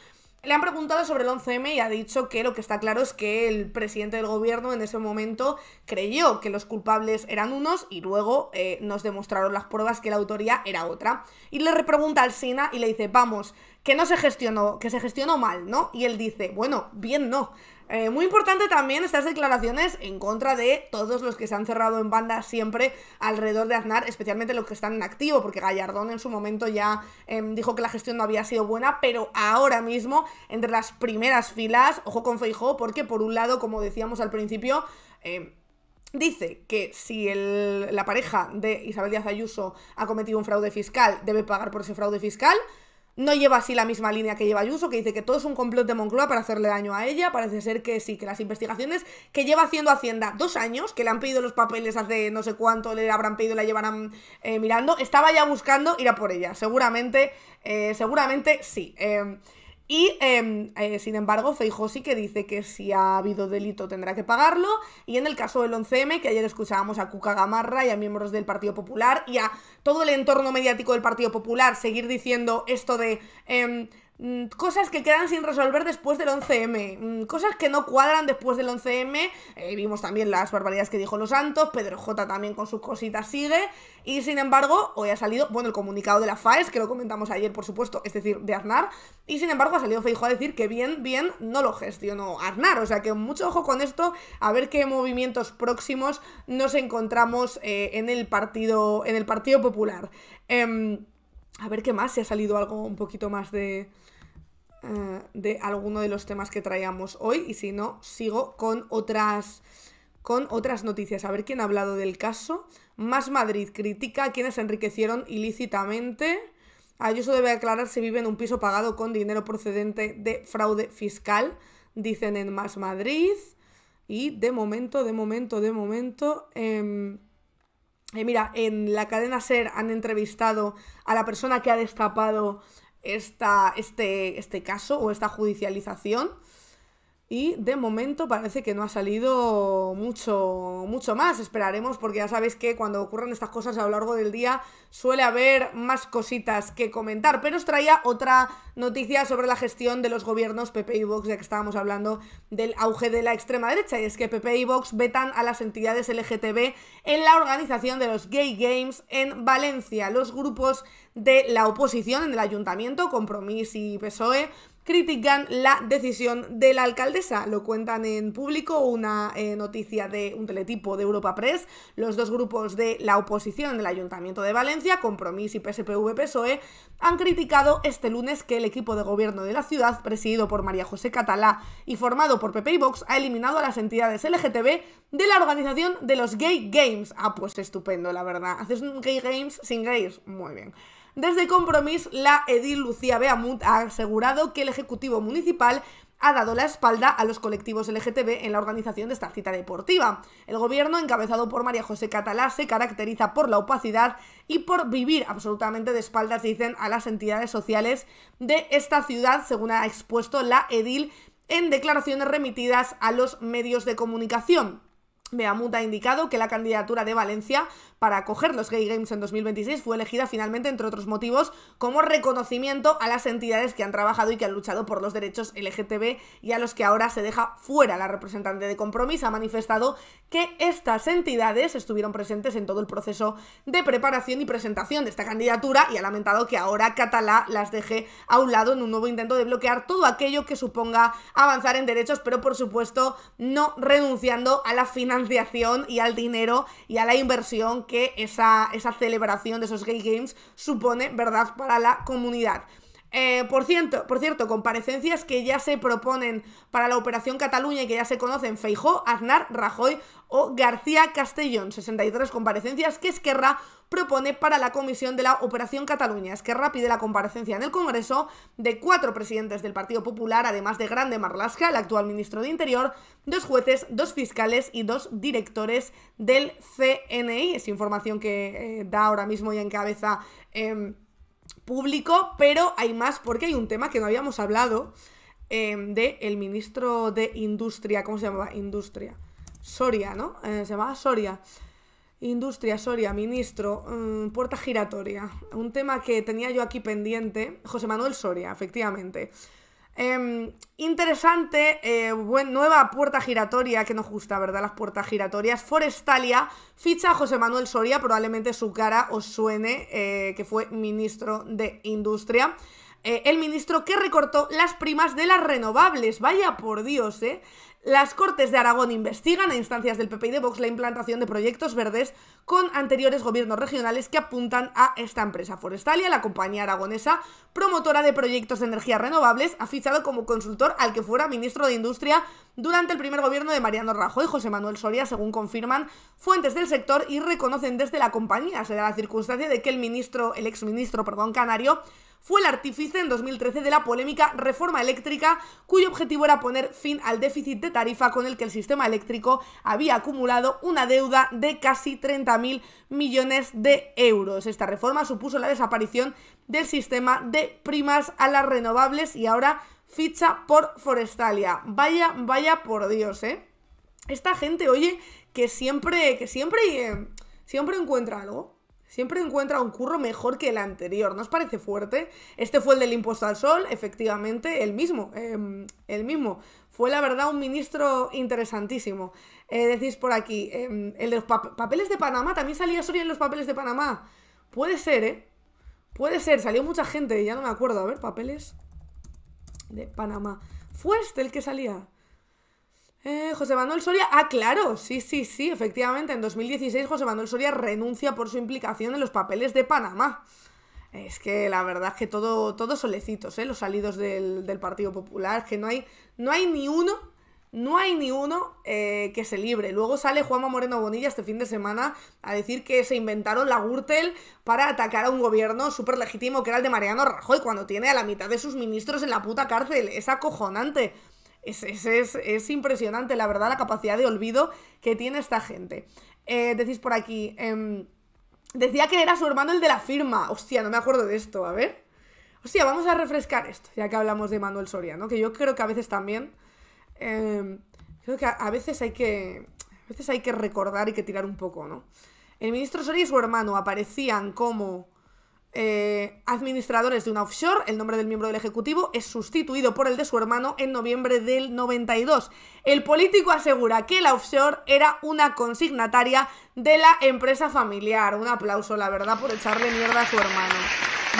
Le han preguntado sobre el 11M y ha dicho que lo que está claro es que el presidente del gobierno en ese momento creyó que los culpables eran unos y luego eh, nos demostraron las pruebas que la autoría era otra. Y le repregunta al y le dice, vamos, que no se gestionó, que se gestionó mal, ¿no? Y él dice, bueno, bien no. Eh, muy importante también estas declaraciones en contra de todos los que se han cerrado en banda siempre alrededor de Aznar, especialmente los que están en activo, porque Gallardón en su momento ya em, dijo que la gestión no había sido buena, pero ahora mismo, entre las primeras filas, ojo con Feijó, porque por un lado, como decíamos al principio, em, Dice que si la pareja de Isabel Díaz Ayuso ha cometido un fraude fiscal, debe pagar por ese fraude fiscal no lleva así la misma línea que lleva Ayuso, que dice que todo es un complot de Moncloa para hacerle daño a ella. Parece ser que sí, que las investigaciones que lleva haciendo Hacienda dos años, que le han pedido los papeles hace no sé cuánto, le habrán pedido y la llevarán eh, mirando, estaba ya buscando ir a por ella. Seguramente, eh, seguramente sí. Eh, y, em, eh, sin embargo, Feijosi que dice que si ha habido delito tendrá que pagarlo. Y en el caso del 11M, que ayer escuchábamos a Cuca Gamarra y a miembros del Partido Popular y a todo el entorno mediático del Partido Popular seguir diciendo esto de... Em, Mm, cosas que quedan sin resolver después del 11M, mm, cosas que no cuadran después del 11M, eh, vimos también las barbaridades que dijo Los Santos, Pedro J también con sus cositas sigue, y sin embargo, hoy ha salido, bueno, el comunicado de la FAES, que lo comentamos ayer, por supuesto, es decir, de Aznar, y sin embargo ha salido Feijo a decir que bien, bien, no lo gestionó Aznar, o sea que mucho ojo con esto, a ver qué movimientos próximos nos encontramos eh, en, el partido, en el Partido Popular. Eh, a ver qué más, si ha salido algo un poquito más de, eh, de alguno de los temas que traíamos hoy. Y si no, sigo con otras, con otras noticias. A ver quién ha hablado del caso. Más Madrid critica a quienes enriquecieron ilícitamente. Ayuso ah, debe aclarar si vive en un piso pagado con dinero procedente de fraude fiscal, dicen en Más Madrid. Y de momento, de momento, de momento, em, eh, mira, en la cadena Ser han entrevistado a la persona que ha destapado esta, este, este caso o esta judicialización. Y de momento parece que no ha salido mucho, mucho más. Esperaremos porque ya sabéis que cuando ocurren estas cosas a lo largo del día suele haber más cositas que comentar. Pero os traía otra noticia sobre la gestión de los gobiernos PP y Vox, ya que estábamos hablando del auge de la extrema derecha. Y es que PP y Vox vetan a las entidades LGTB en la organización de los Gay Games en Valencia. Los grupos de la oposición en el ayuntamiento, Compromís y PSOE, critican la decisión de la alcaldesa. Lo cuentan en público una eh, noticia de un teletipo de Europa Press. Los dos grupos de la oposición del Ayuntamiento de Valencia, Compromís y PSPV-PSOE, han criticado este lunes que el equipo de gobierno de la ciudad, presidido por María José Catalá y formado por Pepe y Vox, ha eliminado a las entidades LGTB de la organización de los Gay Games. Ah, pues estupendo, la verdad. ¿Haces un Gay Games sin gays? Muy bien. Desde Compromís, la edil Lucía Beamut ha asegurado que el Ejecutivo Municipal ha dado la espalda a los colectivos LGTB en la organización de esta cita deportiva. El gobierno, encabezado por María José Catalá, se caracteriza por la opacidad y por vivir absolutamente de espaldas, dicen, a las entidades sociales de esta ciudad, según ha expuesto la edil en declaraciones remitidas a los medios de comunicación. Beamut ha indicado que la candidatura de Valencia para acoger los Gay Games en 2026 fue elegida finalmente, entre otros motivos, como reconocimiento a las entidades que han trabajado y que han luchado por los derechos LGTB y a los que ahora se deja fuera. La representante de compromiso ha manifestado que estas entidades estuvieron presentes en todo el proceso de preparación y presentación de esta candidatura y ha lamentado que ahora Catalá las deje a un lado en un nuevo intento de bloquear todo aquello que suponga avanzar en derechos, pero por supuesto no renunciando a la financiación y al dinero y a la inversión que esa, esa celebración de esos gay games supone, ¿verdad?, para la comunidad. Eh, por, cierto, por cierto, comparecencias que ya se proponen para la Operación Cataluña y que ya se conocen Feijó, Aznar, Rajoy o García Castellón. 63 comparecencias que Esquerra propone para la comisión de la Operación Cataluña. Esquerra pide la comparecencia en el Congreso de cuatro presidentes del Partido Popular, además de Grande Marlasca, el actual ministro de Interior, dos jueces, dos fiscales y dos directores del CNI. Es información que eh, da ahora mismo y encabeza... Em, público, pero hay más porque hay un tema que no habíamos hablado em, de el ministro de Industria, ¿cómo se llamaba? Industria. Soria, ¿no? Eh, se llamaba Soria. Industria, Soria, ministro, mm, puerta giratoria. Un tema que tenía yo aquí pendiente. José Manuel Soria, efectivamente. Em, interesante, eh, nueva puerta giratoria que nos gusta, ¿verdad? Las puertas giratorias. Forestalia ficha José Manuel Soria, probablemente su cara os suene, eh, que fue ministro de Industria. Eh, el ministro que recortó las primas de las renovables, vaya por Dios, ¿eh? Las Cortes de Aragón investigan a instancias del PP y de Vox la implantación de proyectos verdes con anteriores gobiernos regionales que apuntan a esta empresa. forestal. a la compañía aragonesa promotora de proyectos de energías renovables, ha fichado como consultor al que fuera ministro de Industria durante el primer gobierno de Mariano Rajoy, y José Manuel Soria, según confirman fuentes del sector y reconocen desde la compañía. Se da la circunstancia de que el ministro, el exministro, perdón, canario, fue el artífice en 2013 de la polémica reforma eléctrica, cuyo objetivo era poner fin al déficit de tarifa con el que el sistema eléctrico había acumulado una deuda de casi 30.000 millones de euros. Esta reforma supuso la desaparición del sistema de primas a las renovables y ahora ficha por Forestalia. Vaya, vaya por Dios, ¿eh? Esta gente, oye, que siempre, que siempre, eh, siempre encuentra algo. Siempre encuentra un curro mejor que el anterior, ¿no os parece fuerte? Este fue el del impuesto al sol, efectivamente, el mismo, em, el mismo. Fue la verdad un ministro interesantísimo. Eh, decís por aquí, em, el de los papeles de Panamá, también salía Soria en los papeles de Panamá. Puede ser, ¿eh? Puede ser, salió mucha gente, ya no me acuerdo. A ver, papeles de Panamá. ¿Fue este el que salía? Eh, José Manuel Soria, ah, claro, sí, sí, sí, efectivamente, en 2016 José Manuel Soria renuncia por su implicación en los papeles de Panamá. Es que la verdad es que todo, todos solecitos, ¿eh? los salidos del, Partido Popular, que no hay, no hay ni uno, no hay ni uno eh, que se libre. Luego sale Juanma Moreno Bonilla este fin de semana a decir que se inventaron la Gürtel para atacar a un gobierno súper legítimo que era el de Mariano Rajoy, cuando tiene a la mitad de sus ministros en la puta cárcel. Es acojonante. Es, impresionante, la verdad, la capacidad de olvido que tiene esta gente. Eh, decís por aquí, em, decía que era su hermano el de la firma. Hostia, no me acuerdo de esto, a ver. Hostia, vamos a refrescar esto, ya que hablamos de Manuel ¿no? que yo creo que a veces también... Em, creo que a, a, veces hay que... A veces hay que recordar y que tirar un poco, ¿no? El ministro Soria y su hermano aparecían como eh, administradores de una offshore, el nombre del miembro del Ejecutivo es sustituido por el de su hermano en noviembre del 92. El político asegura que la offshore era una consignataria de la empresa familiar. Un aplauso, la verdad, por echarle mierda a su hermano.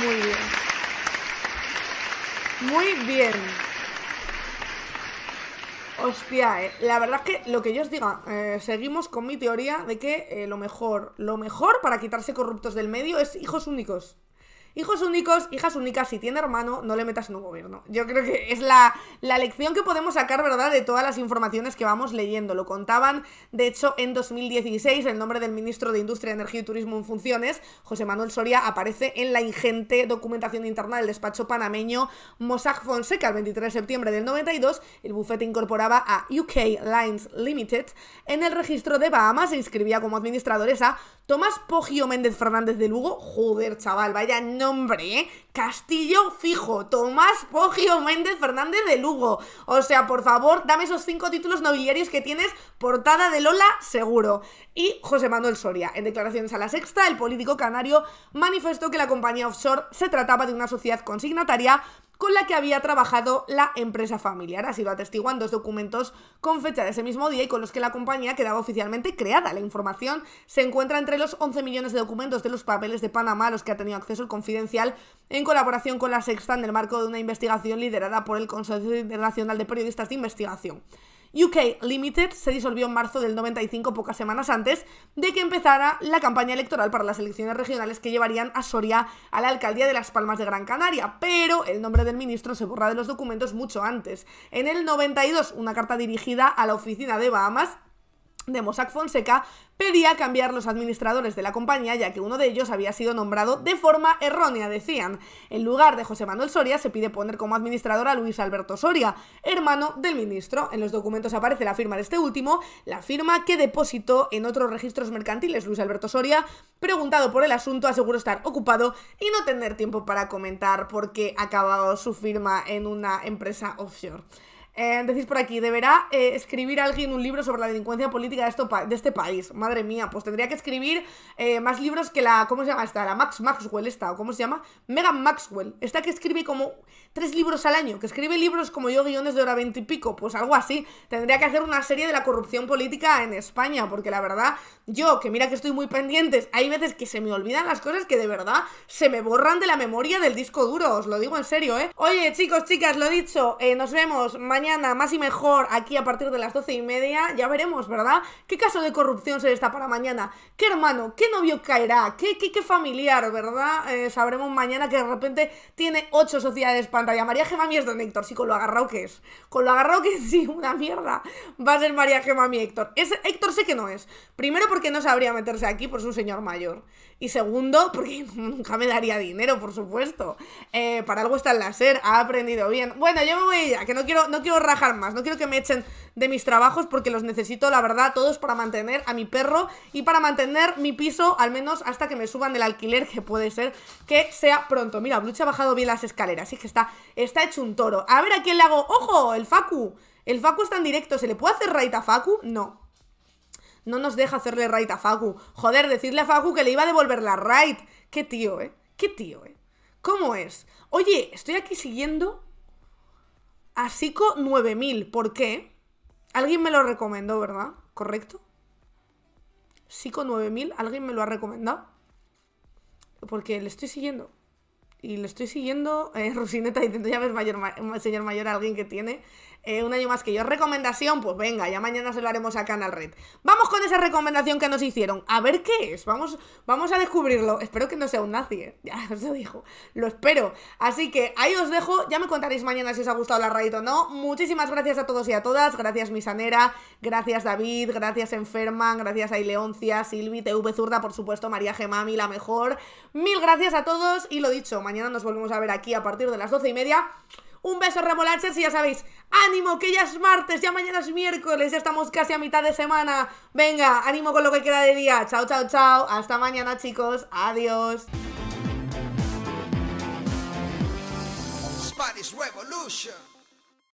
Muy bien. Muy bien. Hostia, eh, la verdad es que lo que yo os diga, eh, seguimos con mi teoría de que eh, lo mejor, lo mejor para quitarse corruptos del medio es hijos únicos hijos únicos, hijas únicas, si tiene hermano, no le metas en un gobierno. Yo creo que es la, la lección que podemos sacar, ¿verdad?, de todas las informaciones que vamos leyendo. Lo contaban, de hecho, en 2016, el nombre del ministro de Industria, Energía y Turismo en funciones, José Manuel Soria, aparece en la ingente documentación interna del despacho panameño Mossack Fonseca. El 23 de septiembre del 92, el bufete incorporaba a UK Lines Limited en el registro de Bahamas e inscribía como administradores a Tomás Poggio Méndez Fernández de Lugo. Joder, chaval, vaya no ¡Hombre! Castillo fijo, Tomás Poggio Méndez Fernández de Lugo. O sea, por favor, dame esos cinco títulos nobiliarios que tienes, portada de Lola, seguro. Y José Manuel Soria. En declaraciones a la sexta, el político canario manifestó que la compañía offshore se trataba de una sociedad consignataria con la que había trabajado la empresa familiar. Ha lo atestiguando dos documentos con fecha de ese mismo día y con los que la compañía quedaba oficialmente creada. La información se encuentra entre los 11 millones de documentos de los papeles de Panamá a los que ha tenido acceso el confidencial en colaboración con la Sexta en el marco de una investigación liderada por el Consorcio Internacional de Periodistas de Investigación. UK Limited se disolvió en marzo del 95, pocas semanas antes de que empezara la campaña electoral para las elecciones regionales que llevarían a Soria a la alcaldía de Las Palmas de Gran Canaria, pero el nombre del ministro se borra de los documentos mucho antes. En el 92, una carta dirigida a la oficina de Bahamas de Mossack Fonseca pedía cambiar los administradores de la compañía ya que uno de ellos había sido nombrado de forma errónea, decían. En lugar de José Manuel Soria se pide poner como administrador a Luis Alberto Soria, hermano del ministro. En los documentos aparece la firma de este último, la firma que depositó en otros registros mercantiles Luis Alberto Soria, preguntado por el asunto, aseguró estar ocupado y no tener tiempo para comentar porque acabado su firma en una empresa offshore. Eh, decís por aquí, deberá eh, escribir alguien un libro sobre la delincuencia política de, esto de este país. Madre mía, pues tendría que escribir eh, más libros que la. ¿Cómo se llama esta? La Max Maxwell, esta, o ¿cómo se llama? Megan Maxwell. Esta que escribe como tres libros al año, que escribe libros como yo, guiones de hora veinte y pico, pues algo así. Tendría que hacer una serie de la corrupción política en España, porque la verdad, yo, que mira que estoy muy pendientes, hay veces que se me olvidan las cosas que de verdad se me borran de la memoria del disco duro, os lo digo en serio, ¿eh? Oye, chicos, chicas, lo dicho, nos vemos mañana más y mejor, aquí a partir de las doce y media. Ya veremos, ¿verdad? ¿Qué caso de corrupción se está para mañana? ¿Qué hermano? ¿Qué novio caerá? ¿Qué, qué, familiar, verdad? Eh, sabremos mañana que de repente tiene ocho sociedades pantalla. María Gemami es don Héctor, sí, con lo agarrado que es. Con lo agarrado que es, sí, una mierda. Va a ser María Gemami Héctor. Es, Héctor sé que no es. Primero porque no sabría meterse aquí por pues su señor mayor. Y segundo, porque nunca me daría dinero, por supuesto. Eh, para algo está el láser, ha aprendido bien. Bueno, yo me voy ya, que no quiero, no quiero rajar más, no quiero que me echen de mis trabajos porque los necesito, la verdad, todos para mantener a mi perro y para mantener mi piso, al menos hasta que me suban del alquiler, que puede ser que sea pronto. Mira, Blucha ha bajado bien las escaleras, así que está, está hecho un toro. A ver a quién le hago. ¡Ojo! El Facu. El Facu está en directo. ¿Se le puede hacer raid a Facu? No. No nos deja hacerle raid a Faku Joder, decirle a Faku que le iba a devolver la raid. Qué tío, ¿eh? Qué tío, ¿eh? ¿Cómo es? Oye, estoy aquí siguiendo a Sico 9000. ¿Por qué? Alguien me lo recomendó, ¿verdad? ¿Correcto? Sico 9000, alguien me lo ha recomendado. Porque le estoy siguiendo. Y le estoy siguiendo, eh, Rosineta diciendo, ya ves, mayor, señor mayor, alguien que tiene eh, un año más que yo. Recomendación, pues venga, ya mañana se lo haremos a Canal Red. Vamos con esa recomendación que nos hicieron. A ver qué es. Vamos, vamos a descubrirlo. Espero que no sea un nazi, eh. Ya os lo dijo Lo espero. Así que ahí os dejo. Ya me contaréis mañana si os ha gustado la raid o no. Muchísimas gracias a todos y a todas. Gracias, Misanera. Gracias, David. Gracias, Enferman. Gracias a Ileoncia, Silvi, TV Zurda, por supuesto. María Gemami, la mejor. Mil gracias a todos. Y lo dicho, mañana nos volvemos a ver aquí a partir de las doce y media. Un beso remolaches y ya sabéis, ánimo, que ya es martes, ya mañana es miércoles, ya estamos casi a mitad de semana. Venga, ánimo con lo que queda de día. Chao, chao, chao. Hasta mañana, chicos. Adiós. Revolution.